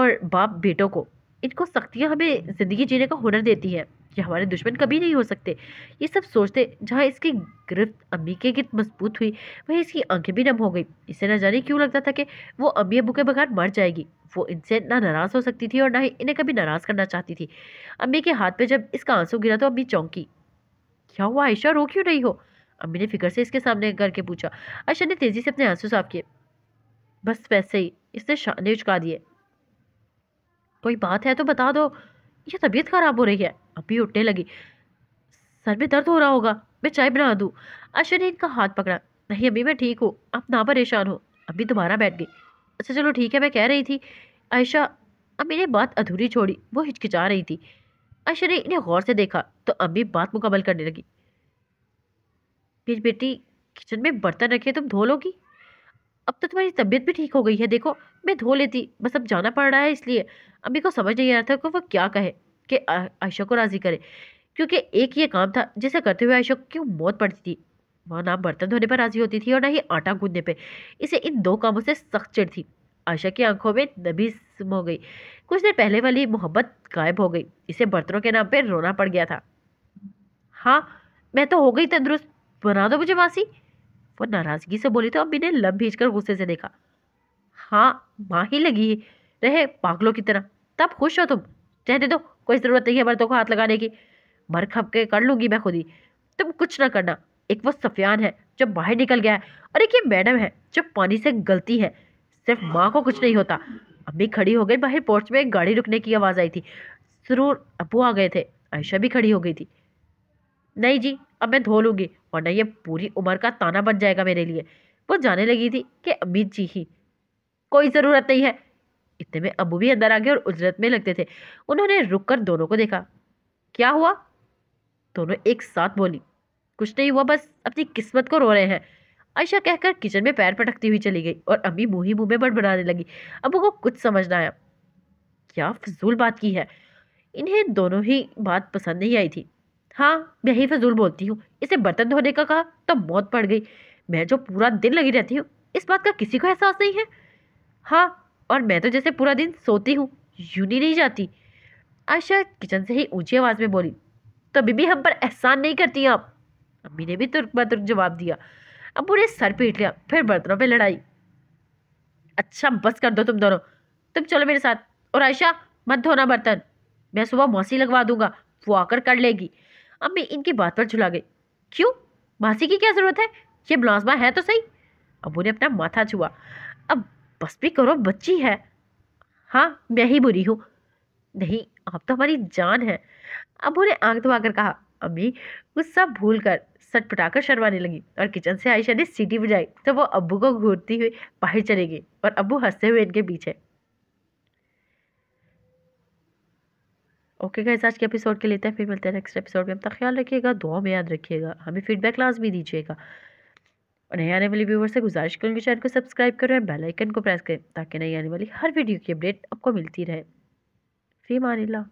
और बाप बेटों को इनको सख्तियाँ हमें ज़िंदगी जीने का हुनर देती है ये हमारे दुश्मन कभी नहीं हो सकते ये सब सोचते जहाँ इसकी गिरफ्त अम्मी के गिरफ्त मजबूत हुई वहीं इसकी आंखें भी नम हो गई इसे न जाने क्यों लगता था कि वो अम्मी अबू के बगैर मर जाएगी वो इनसे ना नाराज़ हो सकती थी और ना ही इन्हें कभी नाराज़ करना चाहती थी अम्मी के हाथ पे जब इसका आंसू गिरा तो अम्मी चौंकी क्या हुआ आयशा रो क्यों नहीं हो अम्मी ने फिक्र से इसके सामने करके पूछा आयशा अच्छा, ने तेज़ी से अपने आंसू साफ किए बस वैसे ही इसने शाने उचका दिए कोई बात है तो बता दो यह तबीयत ख़राब हो रही है अभी उठने लगी सर में दर्द हो रहा होगा मैं चाय बना दूँ आशा ने इनका हाथ पकड़ा नहीं अभी मैं ठीक हूँ आप ना परेशान हो अभी दोबारा बैठ गई अच्छा चलो ठीक है मैं कह रही थी आयशा अम्मी ने बात अधूरी छोड़ी वो हिचकिचा रही थी अशरे ने गौर से देखा तो अम्मी बात मुकम्मल करने लगी मेरी बेटी किचन में बर्तन रखे तुम धो लोगी अब तो तुम्हारी तबीयत भी ठीक हो गई है देखो मैं धो लेती बस अब जाना पड़ रहा है इसलिए अम्मी को समझ नहीं आ रहा था कि वो क्या कहे कि आयशा को राज़ी करे क्योंकि एक ये काम था जिसे करते हुए आयशा क्यों मौत पड़ती थी वह ना बर्तन धोने पर राज़ी होती थी और ना ही आटा गूंदने पर इसे इन दो कामों से सख्त चिड़ थी आयशा की आंखों में सुम हो गई कुछ देर पहले वाली मोहब्बत गायब हो गई इसे बर्तनों के नाम पर रोना पड़ गया था हाँ मैं तो हो गई तंदुरुस्त बना दो मुझे मासी वो नाराज़गी से बोली तो अम्मी ने लम भेज कर गुस्से से देखा हाँ माँ ही लगी रहे पागलों की तरह तब खुश हो तुम रहने दो कोई ज़रूरत नहीं है बर्तों को हाथ लगाने की मर खप के कर लूंगी मैं खुद ही तुम कुछ ना करना एक वो सफियान है जो बाहर निकल गया है और एक ये मैडम है जो पानी से गलती है सिर्फ माँ को कुछ नहीं होता अम्मी खड़ी हो गई बाहर पोर्च में एक गाड़ी रुकने की आवाज़ आई थी जरूर अबू आ गए थे आयशा भी खड़ी हो गई थी नहीं जी अब मैं धो लूँगी वरना ये पूरी उम्र का ताना बन जाएगा मेरे लिए वो जाने लगी थी कि अम्मी ही कोई ज़रूरत नहीं है इतने में अबू भी अंदर आ गए और उजरत में लगते थे उन्होंने रुक कर दोनों को देखा क्या हुआ दोनों एक साथ बोली कुछ नहीं हुआ बस अपनी किस्मत को रो रहे हैं आयशा कहकर किचन में पैर पटकती हुई चली गई और अम्मी मुँह ही मुँह में बड़बड़ाने लगी अबू को कुछ समझ ना आया क्या फजूल बात की है इन्हें दोनों ही बात पसंद नहीं आई थी हाँ मैं ही फजूल बोलती हूँ इसे बर्तन धोने का कहा तो मौत पड़ गई मैं जो पूरा दिन लगी रहती हूँ इस बात का किसी को एहसास नहीं है हाँ और मैं तो जैसे पूरा दिन सोती हूँ यूनी नहीं जाती आयशा किचन से ही ऊंची आवाज़ में बोली तो भी हम पर एहसान नहीं करती आप अम्मी ने भी तुर्क बतुर्क जवाब दिया अब पूरे सर पीट लिया फिर बर्तनों पे लड़ाई अच्छा बस कर दो तुम दोनों तुम चलो मेरे साथ और आयशा मत धोना बर्तन मैं सुबह मौसी लगवा दूंगा वो आकर कर लेगी अब मैं इनकी बात पर झुला गई क्यों मासी की क्या ज़रूरत है ये मुलाजमा है तो सही अबू ने अपना माथा छुआ अब बस भी करो बच्ची है हाँ मैं ही बुरी हूँ नहीं आप तो हमारी जान है अबू ने आंख दबाकर कहा अम्मी गुस्सा भूल कर सटपटाकर शर्माने लगी और किचन से आयशा ने सीटी बजाई तो वो अबू को घूरती हुई बाहर चले गई और अबू हंसते हुए इनके पीछे ओके गाइस आज के एपिसोड के लेते हैं फिर मिलते हैं नेक्स्ट एपिसोड में अपना ख्याल रखिएगा दुआ में याद रखिएगा हमें फीडबैक लाजमी दीजिएगा और नए आने वाले व्यूवर से गुजारिश करूँगी चैनल को सब्सक्राइब करें और बेल आइकन को प्रेस करें ताकि नई आने वाली हर वीडियो की अपडेट आपको मिलती रहे फी मानिल्ला